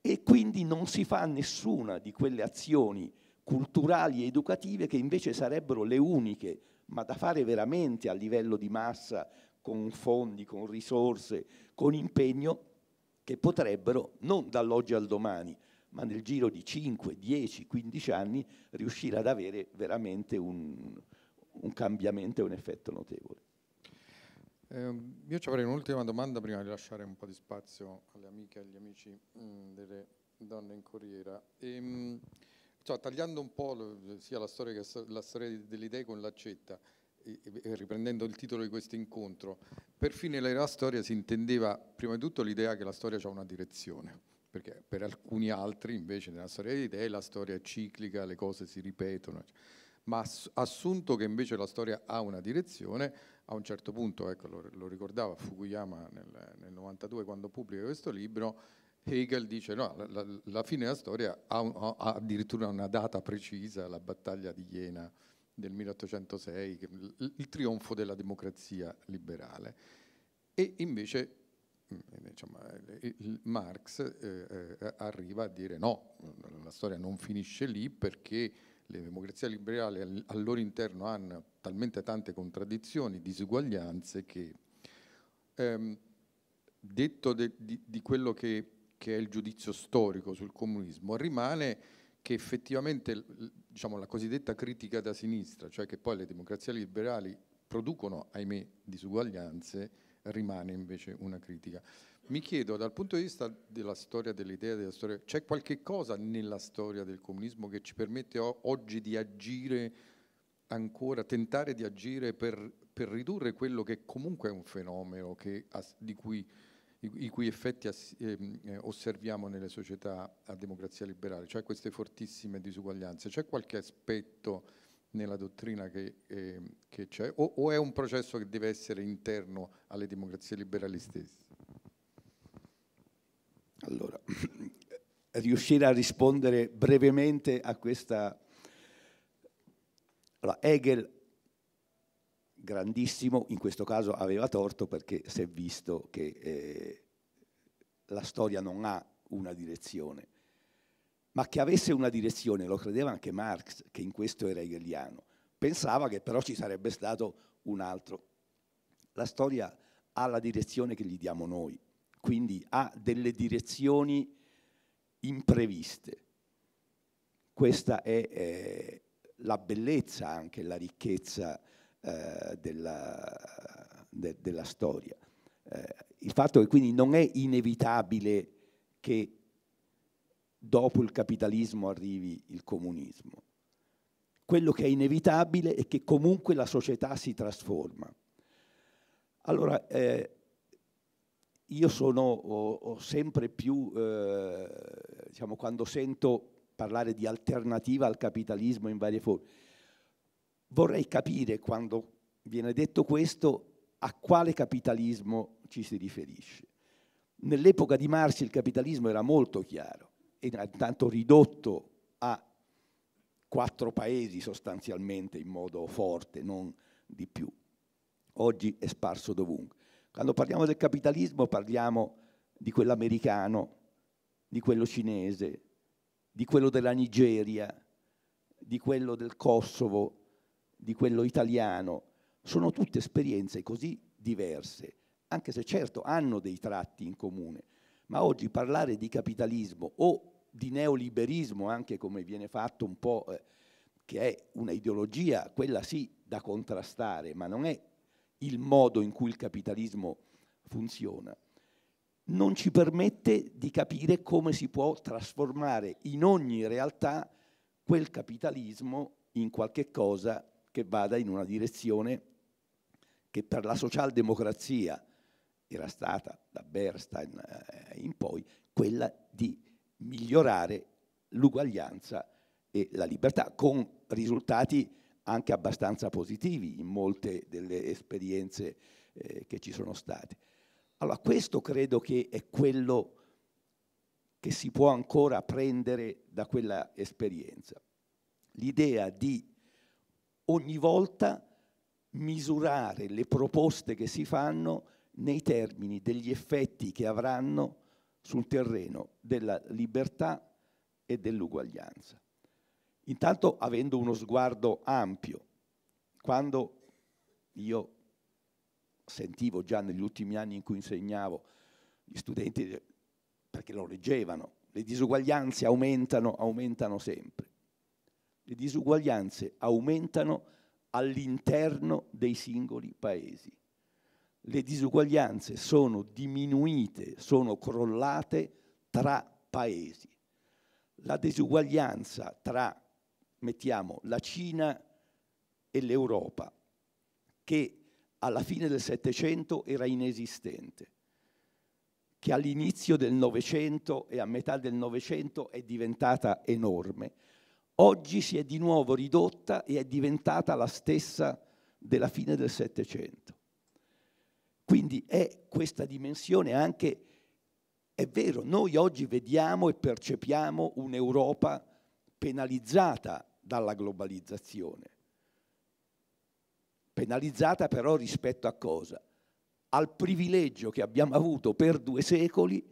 E quindi non si fa nessuna di quelle azioni culturali e educative che invece sarebbero le uniche, ma da fare veramente a livello di massa, con fondi, con risorse, con impegno, che potrebbero, non dall'oggi al domani, ma nel giro di 5, 10, 15 anni, riuscire ad avere veramente un, un cambiamento e un effetto notevole. Eh, io ci avrei un'ultima domanda prima di lasciare un po' di spazio alle amiche e agli amici mh, mm, delle donne in Corriera. E, ehm, mh, cioè, tagliando un po' sia la storia, che la storia dell'idea con l'accetta, riprendendo il titolo di questo incontro, perfino nella storia si intendeva prima di tutto l'idea che la storia ha una direzione, perché per alcuni altri invece nella storia di idee la storia è ciclica, le cose si ripetono, ma assunto che invece la storia ha una direzione, a un certo punto, ecco, lo, lo ricordava Fukuyama nel, nel 92 quando pubblica questo libro, Hegel dice no, la, la fine della storia ha, un, ha, addirittura una data precisa, la battaglia di Jena del 1806, il, il trionfo della democrazia liberale. E invece diciamo, Marx eh, eh, arriva a dire no, la storia non finisce lì perché le democrazie liberali al, al loro interno hanno talmente tante contraddizioni, disuguaglianze che... Ehm, detto de, di, di quello che che è il giudizio storico sul comunismo, rimane che effettivamente diciamo, la cosiddetta critica da sinistra, cioè che poi le democrazie liberali producono, ahimè, disuguaglianze, rimane invece una critica. Mi chiedo, dal punto di vista della storia dell'idea, della storia, c'è qualche cosa nella storia del comunismo che ci permette oggi di agire ancora, tentare di agire per, per ridurre quello che comunque è un fenomeno che, di cui i, cui effetti ehm, eh, osserviamo nelle società a democrazia liberale, cioè queste fortissime disuguaglianze. C'è qualche aspetto nella dottrina che, eh, che c'è o, o, è un processo che deve essere interno alle democrazie liberali stesse? Allora, riuscire a rispondere brevemente a questa... Allora, Hegel grandissimo, in questo caso aveva torto perché si è visto che eh, la storia non ha una direzione, ma che avesse una direzione lo credeva anche Marx, che in questo era hegeliano, pensava che però ci sarebbe stato un altro. La storia ha la direzione che gli diamo noi, quindi ha delle direzioni impreviste. Questa è eh, la bellezza, anche la ricchezza eh, della, de, della, storia. Eh, il fatto che quindi non è inevitabile che dopo il capitalismo arrivi il comunismo. Quello che è inevitabile è che comunque la società si trasforma. Allora, eh, io sono ho, ho sempre più, eh, diciamo, quando sento parlare di alternativa al capitalismo in varie forme, Vorrei capire, quando viene detto questo, a quale capitalismo ci si riferisce. Nell'epoca di Marx il capitalismo era molto chiaro, era intanto ridotto a quattro paesi sostanzialmente in modo forte, non di più. Oggi è sparso dovunque. Quando parliamo del capitalismo parliamo di quello americano, di quello cinese, di quello della Nigeria, di quello del Kosovo, di quello italiano, sono tutte esperienze così diverse, anche se certo hanno dei tratti in comune, ma oggi parlare di capitalismo o di neoliberismo, anche come viene fatto un po', eh, che è un'ideologia, quella sì, da contrastare, ma non è il modo in cui il capitalismo funziona, non ci permette di capire come si può trasformare in ogni realtà quel capitalismo in qualche cosa che vada in una direzione che per la socialdemocrazia era stata da Bernstein eh, in poi quella di migliorare l'uguaglianza e la libertà, con risultati anche abbastanza positivi in molte delle esperienze eh, che ci sono state. Allora questo credo che è quello che si può ancora prendere da quella esperienza, l'idea di ogni volta misurare le proposte che si fanno nei termini degli effetti che avranno sul terreno della libertà e dell'uguaglianza. Intanto avendo uno sguardo ampio, quando io sentivo già negli ultimi anni in cui insegnavo gli studenti, perché lo leggevano, le disuguaglianze aumentano, aumentano sempre le disuguaglianze aumentano all'interno dei singoli paesi. Le disuguaglianze sono diminuite, sono crollate tra paesi. La disuguaglianza tra, mettiamo, la Cina e l'Europa, che alla fine del Settecento era inesistente, che all'inizio del Novecento e a metà del Novecento è diventata enorme, oggi si è di nuovo ridotta e è diventata la stessa della fine del Settecento. Quindi è questa dimensione anche, è vero, noi oggi vediamo e percepiamo un'Europa penalizzata dalla globalizzazione. Penalizzata però rispetto a cosa? Al privilegio che abbiamo avuto per due secoli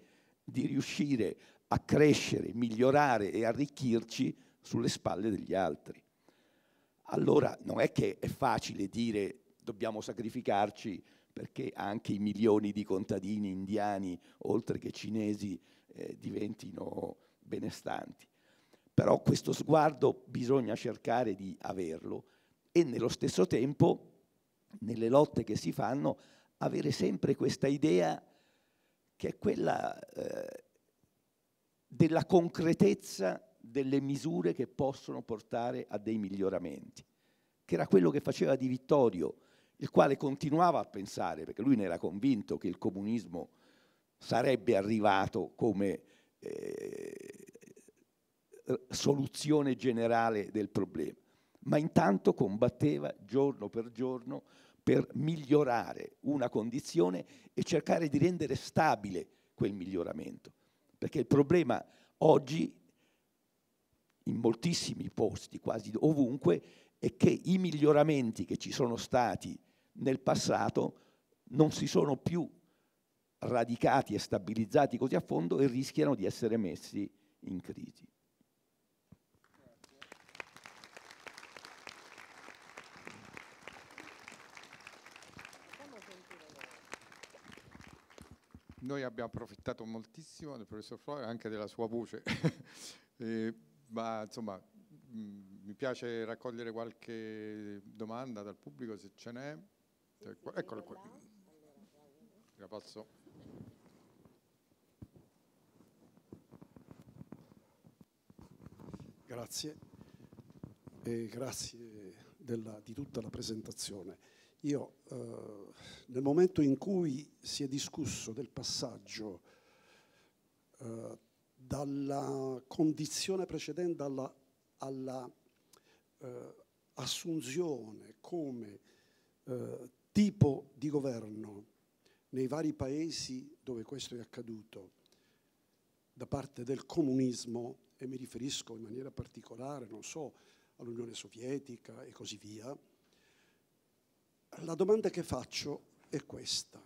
di riuscire a crescere, migliorare e arricchirci sulle spalle degli altri. Allora non è che è facile dire dobbiamo sacrificarci perché anche i milioni di contadini indiani, oltre che cinesi, eh, diventino benestanti. Però questo sguardo bisogna cercare di averlo e nello stesso tempo, nelle lotte che si fanno, avere sempre questa idea che è quella eh, della concretezza delle misure che possono portare a dei miglioramenti, che era quello che faceva Di Vittorio, il quale continuava a pensare, perché lui ne era convinto che il comunismo sarebbe arrivato come eh, soluzione generale del problema, ma intanto combatteva giorno per giorno per migliorare una condizione e cercare di rendere stabile quel miglioramento, perché il problema oggi in moltissimi posti, quasi ovunque, è che i miglioramenti che ci sono stati nel passato non si sono più radicati e stabilizzati così a fondo e rischiano di essere messi in crisi. Noi abbiamo approfittato moltissimo del professor Flore e anche della sua voce. eh, ma insomma mm, mi piace raccogliere qualche domanda dal pubblico se ce n'è. Cioè, Eccola qua. La passo. Grazie e grazie della, di tutta la presentazione. Io eh, nel momento in cui si è discusso del passaggio eh, dalla condizione precedente alla, alla eh, assunzione come eh, tipo di governo nei vari paesi dove questo è accaduto da parte del comunismo, e mi riferisco in maniera particolare, non so, all'Unione Sovietica e così via, la domanda che faccio è questa.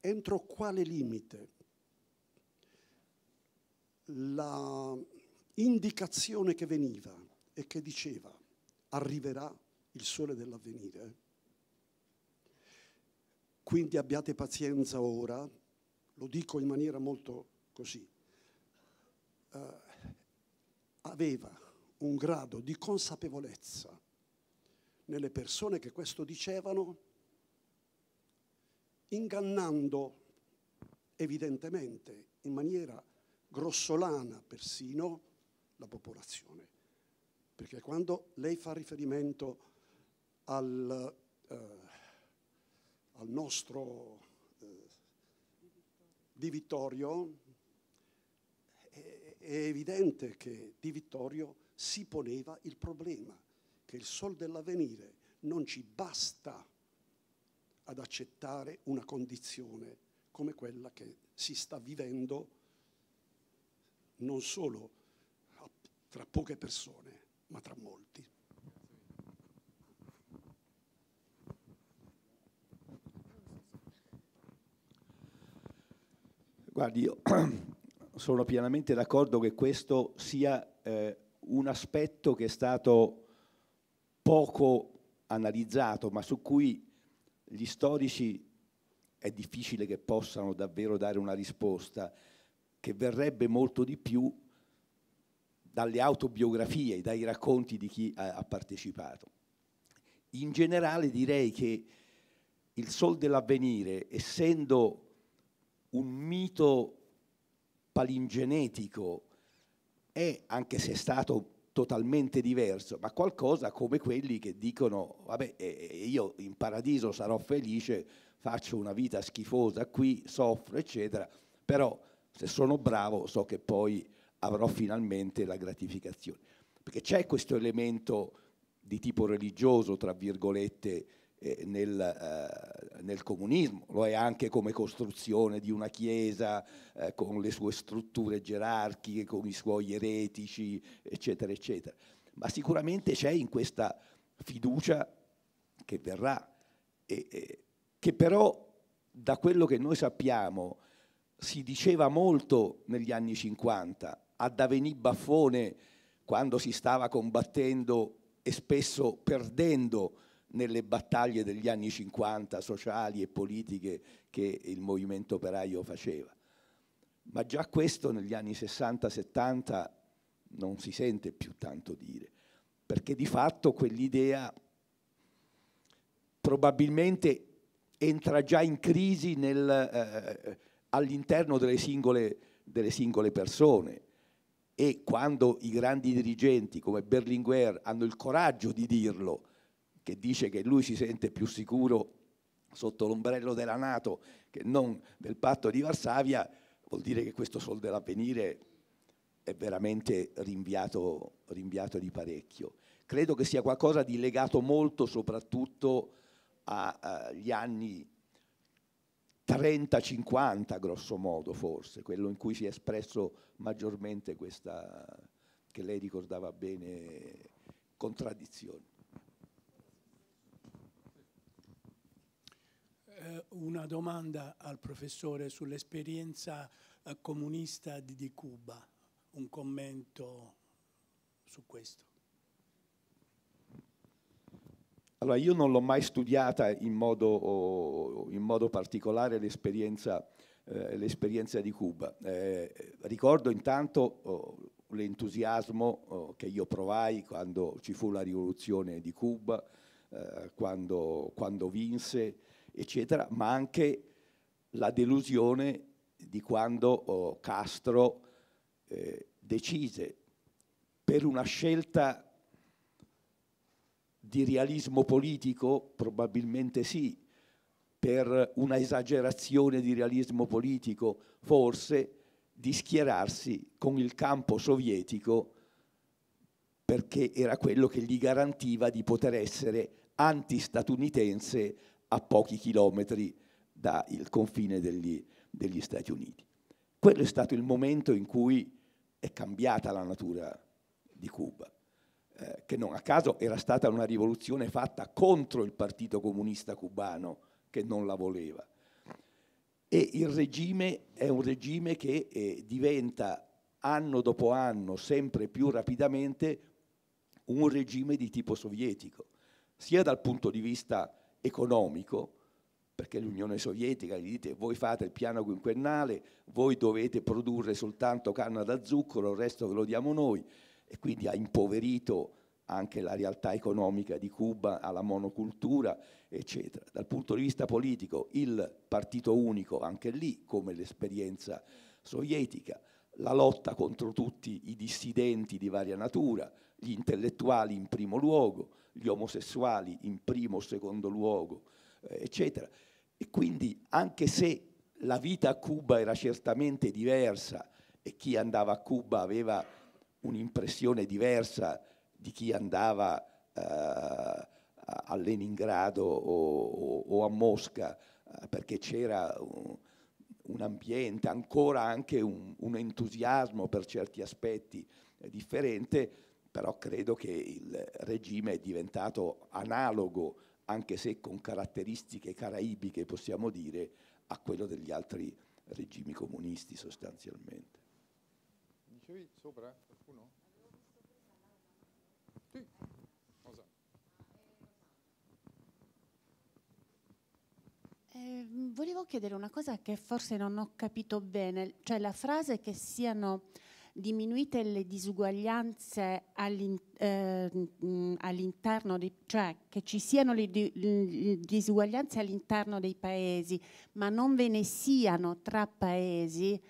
Entro quale limite la indicazione che veniva e che diceva arriverà il sole dell'avvenire. Quindi abbiate pazienza ora, lo dico in maniera molto così, eh, aveva un grado di consapevolezza nelle persone che questo dicevano, ingannando evidentemente in maniera grossolana persino la popolazione. Perché quando lei fa riferimento al, eh, al nostro eh, Di Vittorio, è, è evidente che Di Vittorio si poneva il problema che il sol dell'avvenire non ci basta ad accettare una condizione come quella che si sta vivendo non solo tra poche persone, ma tra molti. Guardi, io sono pienamente d'accordo che questo sia eh, un aspetto che è stato poco analizzato, ma su cui gli storici è difficile che possano davvero dare una risposta che verrebbe molto di più dalle autobiografie, dai racconti di chi ha, ha partecipato. In generale direi che il Sol dell'avvenire, essendo un mito palingenetico, è, anche se è stato totalmente diverso, ma qualcosa come quelli che dicono, vabbè, eh, io in paradiso sarò felice, faccio una vita schifosa qui, soffro, eccetera, però se sono bravo so che poi avrò finalmente la gratificazione. Perché c'è questo elemento di tipo religioso, tra virgolette, eh, nel, eh, nel, comunismo, lo è anche come costruzione di una chiesa eh, con le sue strutture gerarchiche, con i suoi eretici, eccetera, eccetera. Ma sicuramente c'è in questa fiducia che verrà, e, e, eh, che però da quello che noi sappiamo si diceva molto negli anni 50, a Daveni Baffone, quando si stava combattendo e spesso perdendo nelle battaglie degli anni 50 sociali e politiche che il movimento operaio faceva. Ma già questo negli anni 60-70 non si sente più tanto dire, perché di fatto quell'idea probabilmente entra già in crisi nel, eh, all'interno delle singole, delle singole persone e quando i grandi dirigenti come Berlinguer hanno il coraggio di dirlo, che dice che lui si sente più sicuro sotto l'ombrello della Nato che non del patto di Varsavia, vuol dire che questo sol dell'avvenire è veramente rinviato, rinviato, di parecchio. Credo che sia qualcosa di legato molto soprattutto agli anni 30-50 grosso modo forse, quello in cui si è espresso maggiormente questa, che lei ricordava bene, contraddizione. Eh, una domanda al professore sull'esperienza eh, comunista di Cuba, un commento su questo. Allora, io non l'ho mai studiata in modo, in modo particolare l'esperienza, eh, l'esperienza, di Cuba. Eh, ricordo intanto oh, l'entusiasmo oh, che io provai quando ci fu la rivoluzione di Cuba, eh, quando, quando, vinse, eccetera, ma anche la delusione di quando oh, Castro eh, decise per una scelta di realismo politico? Probabilmente sì, per una esagerazione di realismo politico, forse, di schierarsi con il campo sovietico perché era quello che gli garantiva di poter essere antistatunitense a pochi chilometri dal confine degli, degli Stati Uniti. Quello è stato il momento in cui è cambiata la natura di Cuba. Eh, che non a caso era stata una rivoluzione fatta contro il Partito Comunista Cubano che non la voleva. E il regime è un regime che eh, diventa anno dopo anno, sempre più rapidamente, un regime di tipo sovietico, sia dal punto di vista economico, perché l'Unione Sovietica gli dite voi fate il piano quinquennale, voi dovete produrre soltanto canna da zucchero, il resto ve lo diamo noi, e quindi ha impoverito anche la realtà economica di Cuba, alla monocultura, eccetera. Dal punto di vista politico il partito unico, anche lì come l'esperienza sovietica, la lotta contro tutti i dissidenti di varia natura, gli intellettuali in primo luogo, gli omosessuali in primo o secondo luogo, eh, eccetera. E quindi anche se la vita a Cuba era certamente diversa e chi andava a Cuba aveva un'impressione diversa di chi andava eh, a Leningrado o, o, a Mosca, eh, perché c'era un, un, ambiente, ancora anche un, un entusiasmo per certi aspetti eh, differente, però credo che il regime è diventato analogo, anche se con caratteristiche caraibiche possiamo dire, a quello degli altri regimi comunisti sostanzialmente. Dicevi sopra? Cosa? Eh, volevo chiedere una cosa che forse non ho capito bene, cioè la frase che siano diminuite le disuguaglianze all'in- eh, all'interno, di, cioè che ci siano le, di- le disuguaglianze all'interno dei paesi, ma non ve ne siano tra paesi,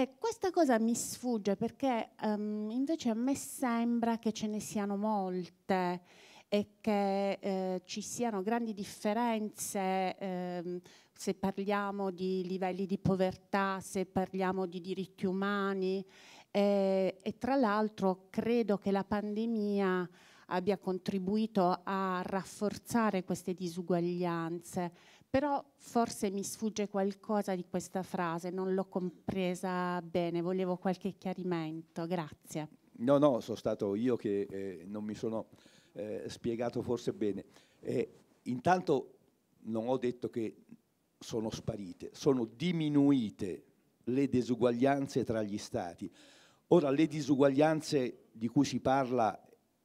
e questa cosa mi sfugge perché um, invece a me sembra che ce ne siano molte e che eh, ci siano grandi differenze ehm, se parliamo di livelli di povertà, se parliamo di diritti umani eh, e tra l'altro credo che la pandemia abbia contribuito a rafforzare queste disuguaglianze però forse mi sfugge qualcosa di questa frase, non l'ho compresa bene, volevo qualche chiarimento, grazie. No, no, sono stato io che eh, non mi sono eh, spiegato forse bene. Eh, intanto non ho detto che sono sparite, sono diminuite le disuguaglianze tra gli Stati. Ora, le disuguaglianze di cui si parla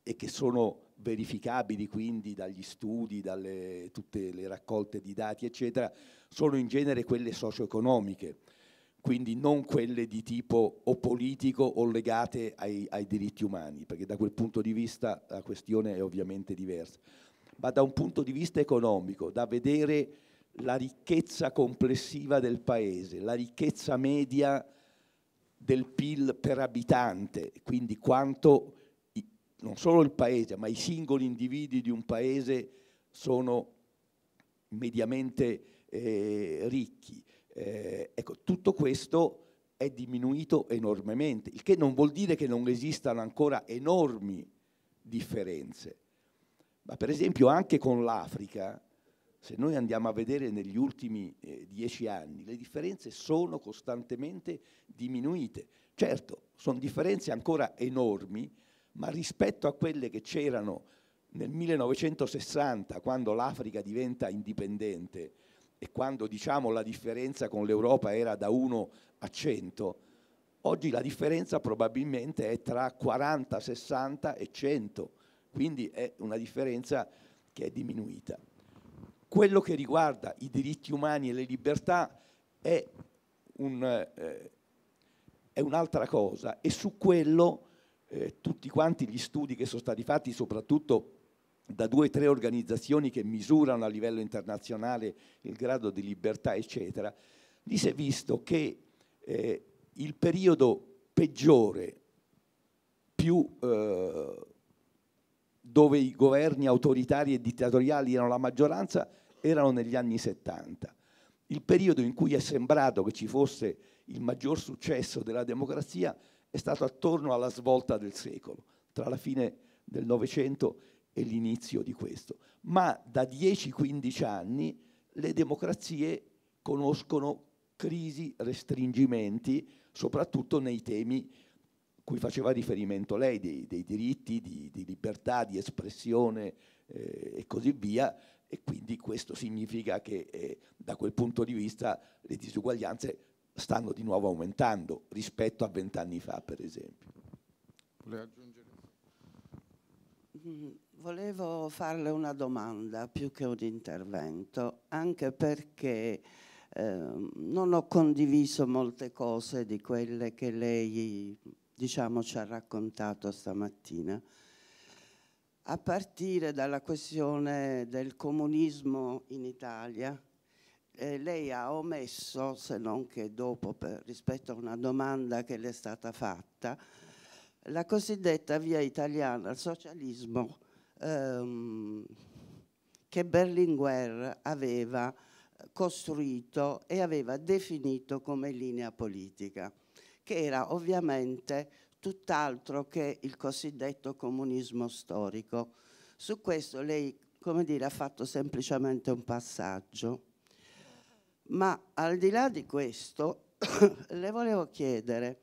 e che sono verificabili quindi dagli studi, dalle tutte le raccolte di dati, eccetera, sono in genere quelle socio-economiche, quindi non quelle di tipo o politico o legate ai, ai diritti umani, perché da quel punto di vista la questione è ovviamente diversa. Ma da un punto di vista economico, da vedere la ricchezza complessiva del paese, la ricchezza media del PIL per abitante, quindi quanto non solo il paese, ma i singoli individui di un paese sono mediamente eh, ricchi. Eh, ecco, tutto questo è diminuito enormemente, il che non vuol dire che non esistano ancora enormi differenze. Ma per esempio anche con l'Africa, se noi andiamo a vedere negli ultimi eh, dieci anni, le differenze sono costantemente diminuite. Certo, sono differenze ancora enormi, ma rispetto a quelle che c'erano nel 1960, quando l'Africa diventa indipendente e quando diciamo la differenza con l'Europa era da 1 a 100, oggi la differenza probabilmente è tra 40, 60 e 100, quindi è una differenza che è diminuita. Quello che riguarda i diritti umani e le libertà è, un, eh, è un'altra cosa e su quello eh, tutti quanti gli studi che sono stati fatti, soprattutto da due o tre organizzazioni che misurano a livello internazionale il grado di libertà, eccetera, lì si è visto che eh, il periodo peggiore, più, eh, dove i governi autoritari e dittatoriali erano la maggioranza, erano negli anni 70. Il periodo in cui è sembrato che ci fosse il maggior successo della democrazia è stato attorno alla svolta del secolo, tra la fine del Novecento e l'inizio di questo. Ma da 10-15 anni le democrazie conoscono crisi, restringimenti, soprattutto nei temi cui faceva riferimento lei, dei, dei diritti, di, di, libertà, di espressione eh, e così via, e quindi questo significa che eh, da quel punto di vista le disuguaglianze stanno di nuovo aumentando rispetto a vent'anni fa, per esempio. Mm, volevo farle una domanda più che un intervento, anche perché eh, non ho condiviso molte cose di quelle che lei diciamo, ci ha raccontato stamattina, a partire dalla questione del comunismo in Italia, eh, lei ha omesso, se non che dopo per, rispetto a una domanda che le è stata fatta, la cosiddetta via italiana al socialismo ehm, che Berlinguer aveva costruito e aveva definito come linea politica, che era ovviamente tutt'altro che il cosiddetto comunismo storico. Su questo lei, come dire, ha fatto semplicemente un passaggio. Ma al di là di questo, le volevo chiedere,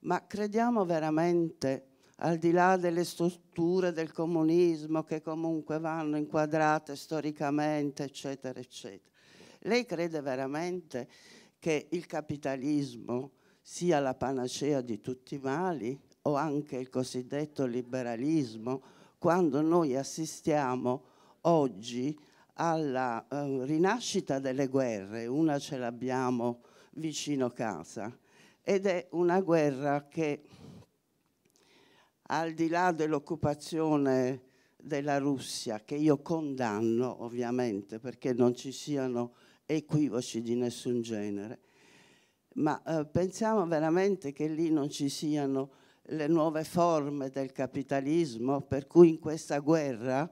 ma crediamo veramente, al di là delle strutture del comunismo che comunque vanno inquadrate storicamente, eccetera, eccetera, lei crede veramente che il capitalismo sia la panacea di tutti i mali o anche il cosiddetto liberalismo, quando noi assistiamo oggi alla eh, rinascita delle guerre, una ce l'abbiamo vicino casa, ed è una guerra che al di là dell'occupazione della Russia, che io condanno ovviamente perché non ci siano equivoci di nessun genere, ma eh, pensiamo veramente che lì non ci siano le nuove forme del capitalismo, per cui in questa guerra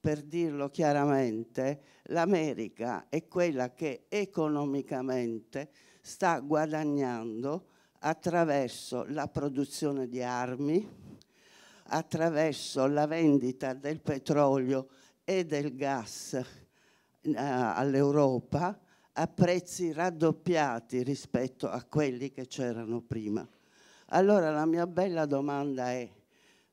per dirlo chiaramente, l'America è quella che economicamente sta guadagnando attraverso la produzione di armi, attraverso la vendita del petrolio e del gas eh, all'Europa a prezzi raddoppiati rispetto a quelli che c'erano prima. Allora la mia bella domanda è,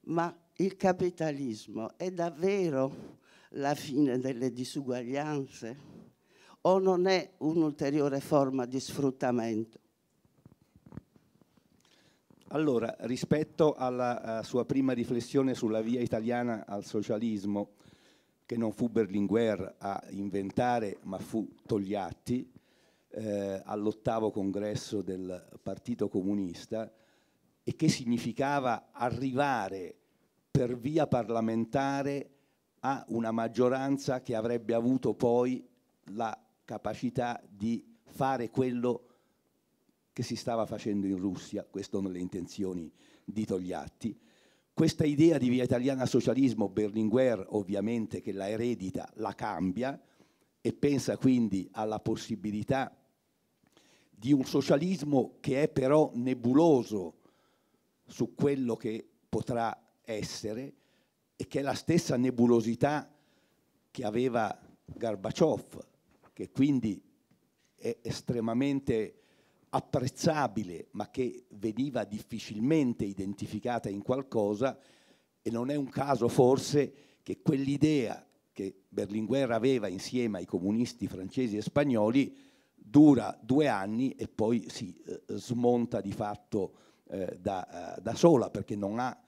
ma il capitalismo è davvero la fine delle disuguaglianze o non è un'ulteriore forma di sfruttamento? Allora, rispetto alla eh, sua prima riflessione sulla via italiana al socialismo, che non fu Berlinguer a inventare, ma fu Togliatti, eh, all'ottavo congresso del Partito Comunista, e che significava arrivare a per via parlamentare a una maggioranza che avrebbe avuto poi la capacità di fare quello che si stava facendo in Russia, queste sono le intenzioni di Togliatti. Questa idea di via italiana socialismo, Berlinguer ovviamente che la eredita, la cambia e pensa quindi alla possibilità di un socialismo che è però nebuloso su quello che potrà essere e che è la stessa nebulosità che aveva Gorbaciov, che quindi è estremamente apprezzabile ma che veniva difficilmente identificata in qualcosa e non è un caso forse che quell'idea che Berlinguer aveva insieme ai comunisti francesi e spagnoli dura due anni e poi si eh, smonta di fatto eh, da, eh, da, sola perché non ha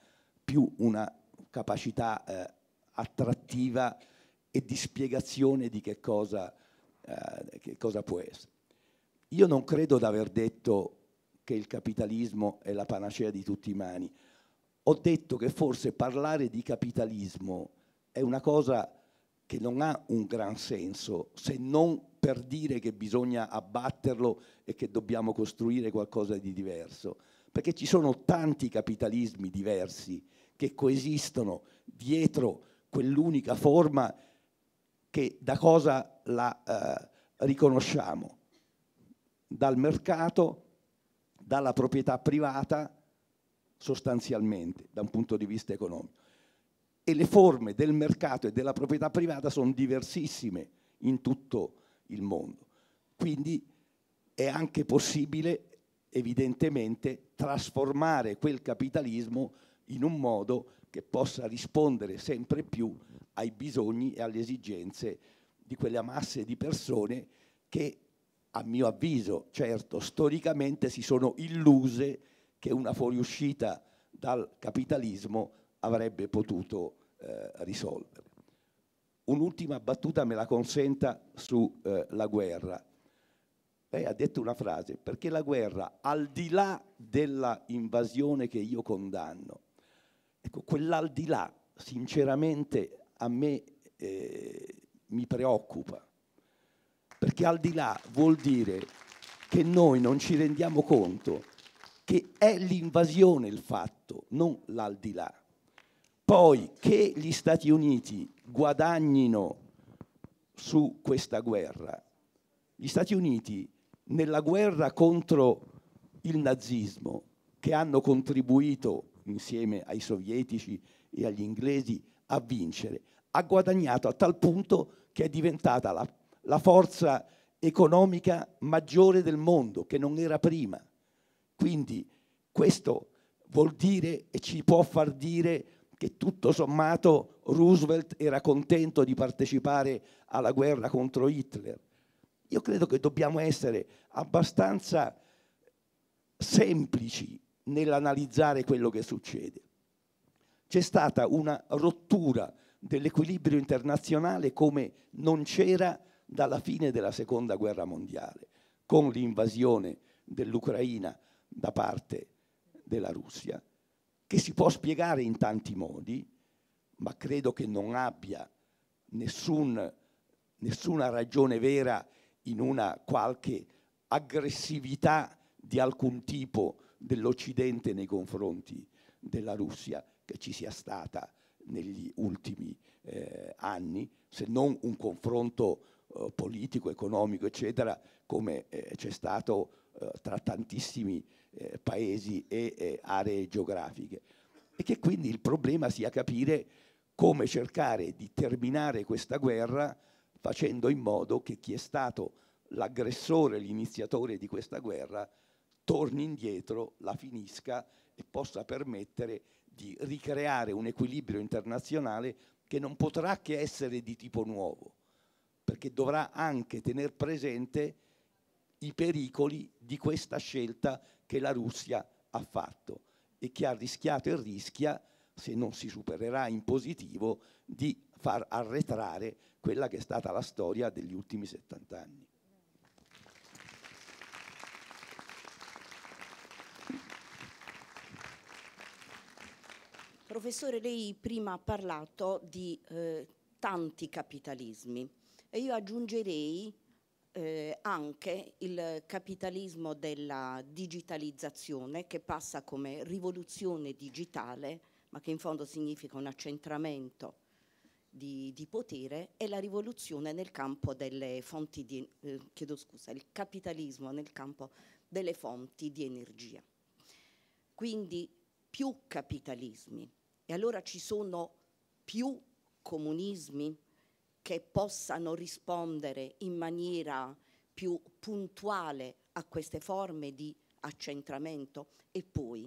più una capacità eh, attrattiva e di spiegazione di che cosa, eh, che cosa può essere. Io non credo di aver detto che il capitalismo è la panacea di tutti i mani. Ho detto che forse parlare di capitalismo è una cosa che non ha un gran senso se non per dire che bisogna abbatterlo e che dobbiamo costruire qualcosa di diverso, perché ci sono tanti capitalismi diversi che coesistono dietro quell'unica forma che da cosa la eh, riconosciamo? Dal mercato, dalla proprietà privata, sostanzialmente, da un punto di vista economico. E le forme del mercato e della proprietà privata sono diversissime in tutto il mondo. Quindi è anche possibile, evidentemente, trasformare quel capitalismo in un modo che possa rispondere sempre più ai bisogni e alle esigenze di quella masse di persone che, a mio avviso, certo, storicamente si sono illuse che una fuoriuscita dal capitalismo avrebbe potuto eh, risolvere. Un'ultima battuta me la consenta sulla eh, guerra. Lei ha detto una frase, perché la guerra, al di là della invasione che io condanno, Ecco, quell'aldilà, sinceramente, a me eh, mi preoccupa, perché al di là vuol dire che noi non ci rendiamo conto che è l'invasione il fatto, non l'aldilà. Poi che gli Stati Uniti guadagnino su questa guerra. Gli Stati Uniti nella guerra contro il nazismo, che hanno contribuito a insieme ai sovietici e agli inglesi a vincere. Ha guadagnato a tal punto che è diventata la, la forza economica maggiore del mondo, che non era prima. Quindi questo vuol dire e ci può far dire che tutto sommato Roosevelt era contento di partecipare alla guerra contro Hitler. Io credo che dobbiamo essere abbastanza semplici nell'analizzare quello che succede. C'è stata una rottura dell'equilibrio internazionale come non c'era dalla fine della seconda guerra mondiale, con l'invasione dell'Ucraina da parte della Russia, che si può spiegare in tanti modi, ma credo che non abbia nessun, nessuna ragione vera in una qualche aggressività di alcun tipo dell'Occidente nei confronti della Russia che ci sia stata negli ultimi eh, anni, se non un confronto eh, politico, economico, eccetera, come eh, c'è stato eh, tra tantissimi eh, paesi e aree geografiche. E che quindi il problema sia capire come cercare di terminare questa guerra facendo in modo che chi è stato l'aggressore, l'iniziatore di questa guerra, torni indietro, la finisca e possa permettere di ricreare un equilibrio internazionale che non potrà che essere di tipo nuovo, perché dovrà anche tener presente i pericoli di questa scelta che la Russia ha fatto e che ha rischiato e rischia, se non si supererà in positivo, di far arretrare quella che è stata la storia degli ultimi 70 anni. professore, lei prima ha parlato di eh, tanti capitalismi e io aggiungerei eh, anche il capitalismo della digitalizzazione che passa come rivoluzione digitale, ma che in fondo significa un accentramento di, di potere, e la rivoluzione nel campo delle fonti di, eh, chiedo scusa, il capitalismo nel campo delle fonti di energia. Quindi più capitalismi. E allora ci sono più comunismi che possano rispondere in maniera più puntuale a queste forme di accentramento e poi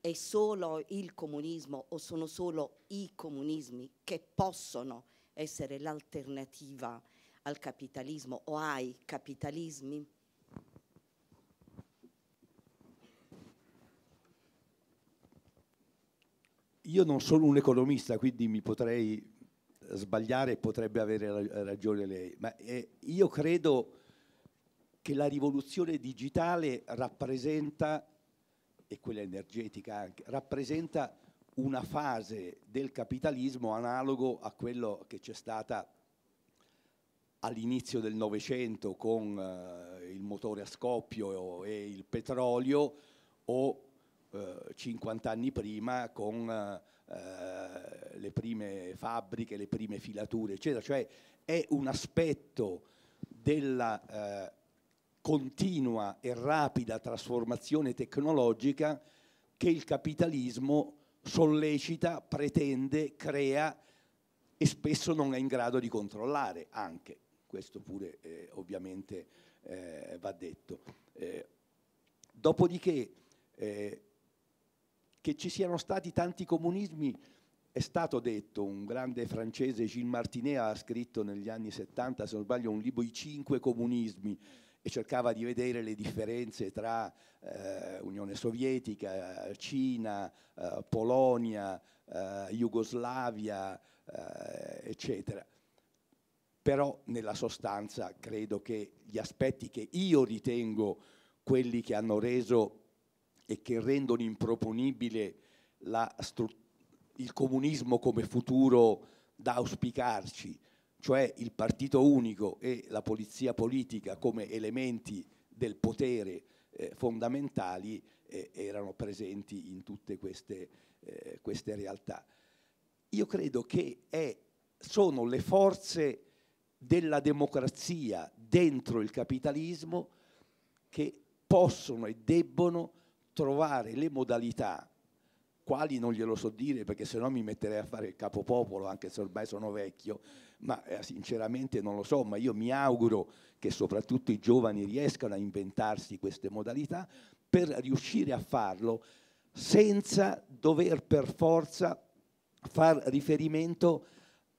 è solo il comunismo o sono solo i comunismi che possono essere l'alternativa al capitalismo o ai capitalismi? io non sono un economista, quindi mi potrei sbagliare e potrebbe avere ragione lei, ma eh, io credo che la rivoluzione digitale rappresenta, e quella energetica anche, rappresenta una fase del capitalismo analogo a quello che c'è stata all'inizio del Novecento con eh, il motore a scoppio e il petrolio o 50 eh, anni prima con eh, le prime fabbriche, le prime filature, eccetera. Cioè è un aspetto della eh, continua e rapida trasformazione tecnologica che il capitalismo sollecita, pretende, crea e spesso non è in grado di controllare anche. Questo pure eh, ovviamente eh, va detto. Eh, dopodiché che ci siano stati tanti comunismi è stato detto, un grande francese Gilles Martinet ha scritto negli anni 70, se non sbaglio, un libro I cinque comunismi e cercava di vedere le differenze tra eh, Unione Sovietica, Cina, eh, Polonia, eh, Jugoslavia, eh, eccetera. Però nella sostanza credo che gli aspetti che io ritengo quelli che hanno reso e che rendono improponibile il comunismo come futuro da auspicarci, cioè il partito unico e la polizia politica come elementi del potere eh, fondamentali eh, erano presenti in tutte queste, eh, queste realtà. Io credo che è, sono le forze della democrazia dentro il capitalismo che possono e debbono trovare le modalità, quali non glielo so dire perché sennò mi metterei a fare il capopopolo anche se ormai sono vecchio, ma eh, sinceramente non lo so, ma io mi auguro che soprattutto i giovani riescano a inventarsi queste modalità per riuscire a farlo senza dover per forza far riferimento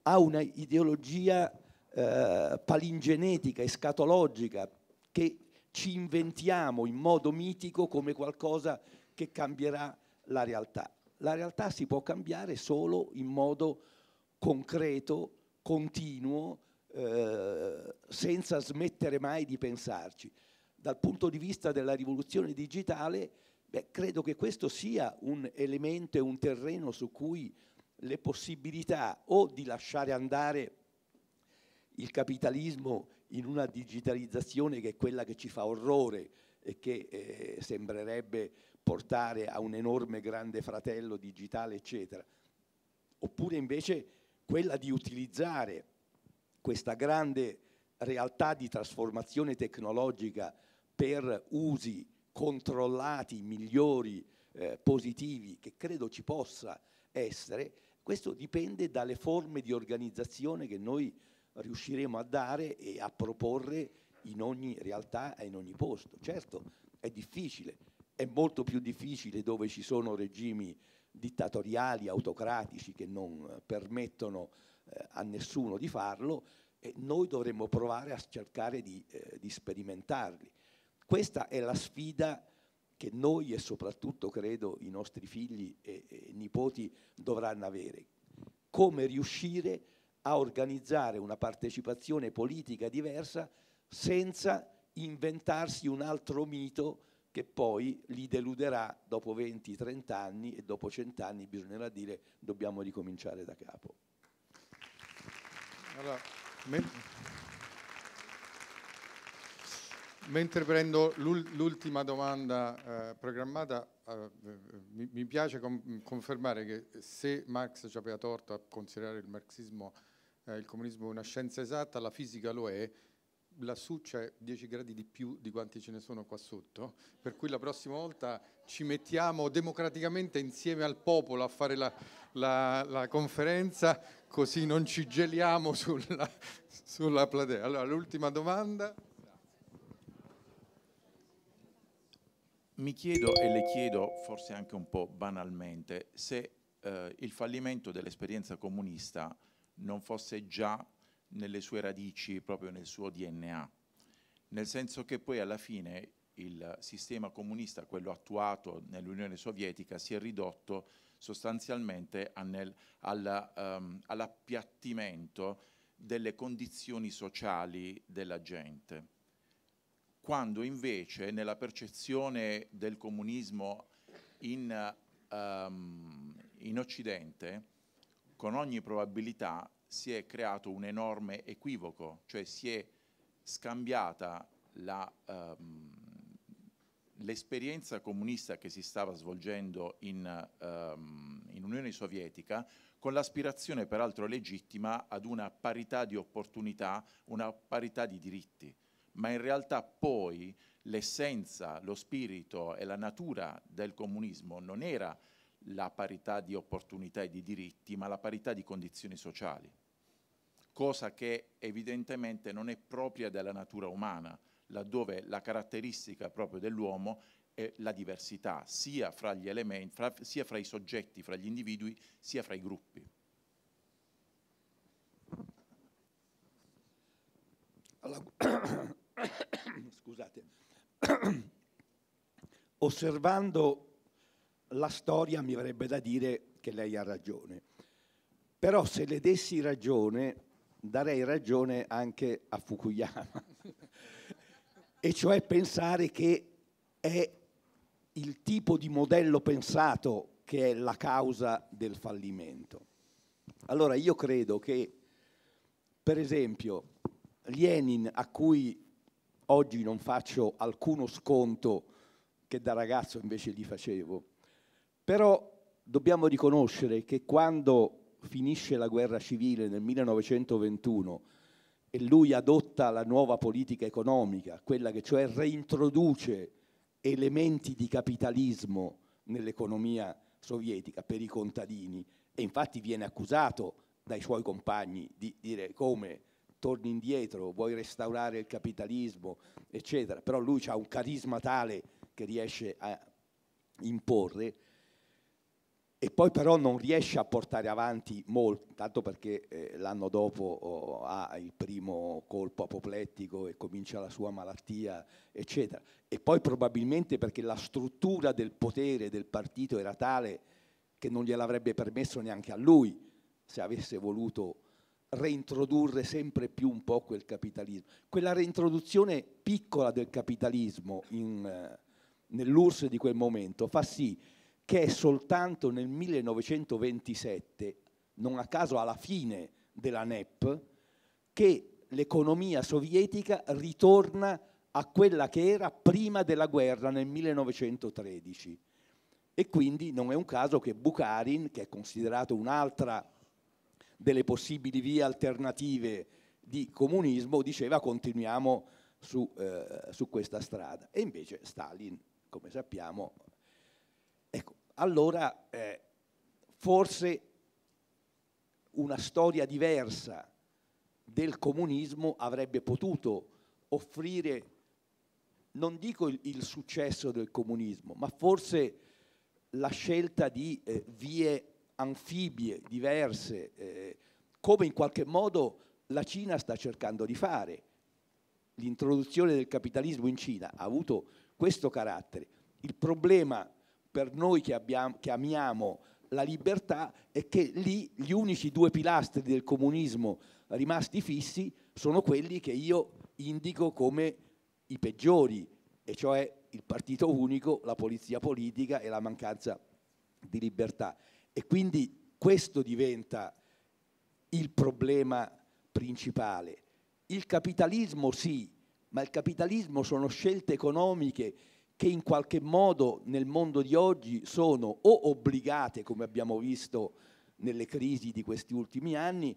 a una ideologia eh, palingenetica, escatologica, che ci inventiamo in modo mitico come qualcosa che cambierà la realtà. La realtà si può cambiare solo in modo concreto, continuo, eh, senza smettere mai di pensarci. Dal punto di vista della rivoluzione digitale, beh, credo che questo sia un elemento e un terreno su cui le possibilità o di lasciare andare il capitalismo in una digitalizzazione che è quella che ci fa orrore e che eh, sembrerebbe portare a un enorme grande fratello digitale, eccetera. Oppure invece quella di utilizzare questa grande realtà di trasformazione tecnologica per usi controllati, migliori, eh, positivi, che credo ci possa essere, questo dipende dalle forme di organizzazione che noi riusciremo a dare e a proporre in ogni realtà e in ogni posto. Certo, è difficile, è molto più difficile dove ci sono regimi dittatoriali, autocratici che non eh, permettono eh, a nessuno di farlo e noi dovremmo provare a cercare di, eh, di sperimentarli. Questa è la sfida che noi e soprattutto credo i nostri figli e, e nipoti dovranno avere. Come riuscire a a organizzare una partecipazione politica diversa senza inventarsi un altro mito che poi li deluderà dopo 20-30 anni e dopo 100 anni bisognerà dire dobbiamo ricominciare da capo. Allora, men mentre prendo l'ultima domanda eh, programmata, eh, mi, mi, piace confermare che se Marx ci aveva torto a considerare il marxismo eh, il comunismo è una scienza esatta, la fisica lo è, lassù c'è 10 gradi di più di quanti ce ne sono qua sotto, per cui la prossima volta ci mettiamo democraticamente insieme al popolo a fare la, la, la conferenza, così non ci geliamo sulla, sulla platea. Allora, l'ultima domanda. Mi chiedo e le chiedo, forse anche un po' banalmente, se eh, il fallimento dell'esperienza comunista non fosse già nelle sue radici, proprio nel suo DNA. Nel senso che poi alla fine il sistema comunista, quello attuato nell'Unione Sovietica, si è ridotto sostanzialmente nel, alla, um, ehm, all'appiattimento delle condizioni sociali della gente, quando invece nella percezione del comunismo in, um, in Occidente con ogni probabilità si è creato un enorme equivoco, cioè si è scambiata ehm, l'esperienza um, comunista che si stava svolgendo in, um, in Unione Sovietica con l'aspirazione peraltro legittima ad una parità di opportunità, una parità di diritti. Ma in realtà poi l'essenza, lo spirito e la natura del comunismo non era la parità di opportunità e di diritti, ma la parità di condizioni sociali, cosa che evidentemente non è propria della natura umana, laddove la caratteristica proprio dell'uomo è la diversità, sia fra, gli elementi, fra, sia fra i soggetti, fra gli individui, sia fra i gruppi. scusate, osservando la storia mi avrebbe da dire che lei ha ragione. Però se le dessi ragione, darei ragione anche a Fukuyama. e cioè pensare che è il tipo di modello pensato che è la causa del fallimento. Allora io credo che, per esempio, Lenin, a cui oggi non faccio alcuno sconto che da ragazzo invece gli facevo, però dobbiamo riconoscere che quando finisce la guerra civile nel 1921 e lui adotta la nuova politica economica, quella che cioè reintroduce elementi di capitalismo nell'economia sovietica per i contadini e infatti viene accusato dai suoi compagni di dire come torni indietro, vuoi restaurare il capitalismo, eccetera, però lui ha un carisma tale che riesce a imporre e poi però non riesce a portare avanti molto, tanto perché eh, l'anno dopo oh, ha il primo colpo apoplettico e comincia la sua malattia, eccetera. E poi probabilmente perché la struttura del potere del partito era tale che non gliel'avrebbe permesso neanche a lui se avesse voluto reintrodurre sempre più un po' quel capitalismo. Quella reintroduzione piccola del capitalismo in, eh, nell'URSS di quel momento fa sì che è soltanto nel 1927, non a caso alla fine della NEP, che l'economia sovietica ritorna a quella che era prima della guerra nel 1913. E quindi non è un caso che Bukharin, che è considerato un'altra delle possibili vie alternative di comunismo, diceva continuiamo su, eh, su questa strada. E invece Stalin, come sappiamo, allora eh, forse una storia diversa del comunismo avrebbe potuto offrire, non dico il, il successo del comunismo, ma forse la scelta di eh, vie anfibie diverse, eh, come in qualche modo la Cina sta cercando di fare. L'introduzione del capitalismo in Cina ha avuto questo carattere. Il problema per noi che, abbiamo, che amiamo la libertà è che lì gli unici due pilastri del comunismo rimasti fissi sono quelli che io indico come i peggiori, e cioè il partito unico, la polizia politica e la mancanza di libertà. E quindi questo diventa il problema principale. Il capitalismo sì, ma il capitalismo sono scelte economiche che in qualche modo nel mondo di oggi sono o obbligate, come abbiamo visto nelle crisi di questi ultimi anni,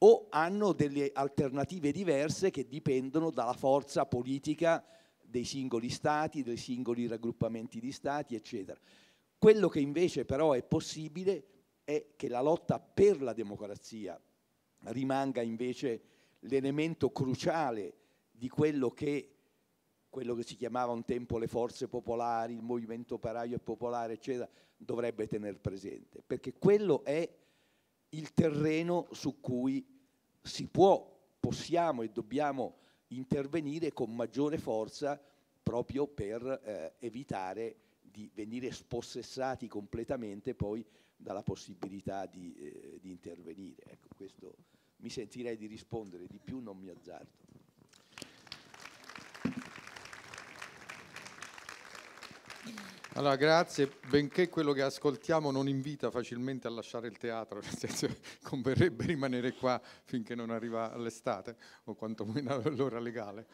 o hanno delle alternative diverse che dipendono dalla forza politica dei singoli stati, dei singoli raggruppamenti di stati, eccetera. Quello che invece però è possibile è che la lotta per la democrazia rimanga invece l'elemento cruciale di quello che quello che si chiamava un tempo le forze popolari, il movimento operaio e popolare, eccetera, dovrebbe tenere presente, perché quello è il terreno su cui si può, possiamo e dobbiamo intervenire con maggiore forza proprio per eh, evitare di venire spossessati completamente poi dalla possibilità di, eh, di intervenire. Ecco, questo mi sentirei di rispondere, di più non mi azzardo. Allora, grazie. Benché quello che ascoltiamo non invita facilmente a lasciare il teatro, nel senso che converrebbe rimanere qua finché non arriva l'estate o quantomeno l'ora legale.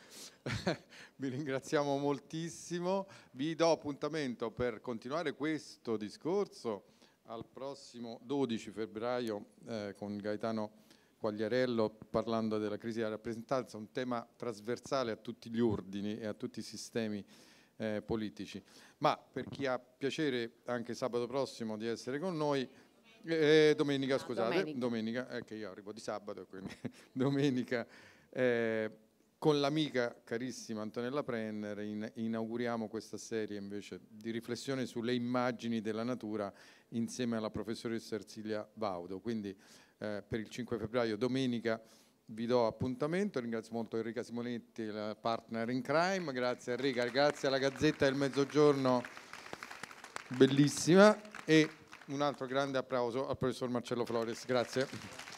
Vi ringraziamo moltissimo. Vi do appuntamento per continuare questo discorso al prossimo 12 febbraio eh, con Gaetano Quagliarello parlando della crisi della rappresentanza, un tema trasversale a tutti gli ordini e a tutti i sistemi eh, politici. Ma per chi ha piacere anche sabato prossimo di essere con noi, eh, domenica, ah, scusate, ah, domenica, domenica eh, io arrivo di sabato, quindi domenica eh, con l'amica carissima Antonella Prenner in, inauguriamo questa serie invece di riflessione sulle immagini della natura insieme alla professoressa Ersilia Baudo. Quindi eh, per il 5 febbraio, domenica, vi do appuntamento, ringrazio molto Enrica Simonetti, la partner in crime, grazie Enrica, grazie alla Gazzetta del Mezzogiorno, bellissima, e un altro grande applauso al professor Marcello Flores, grazie.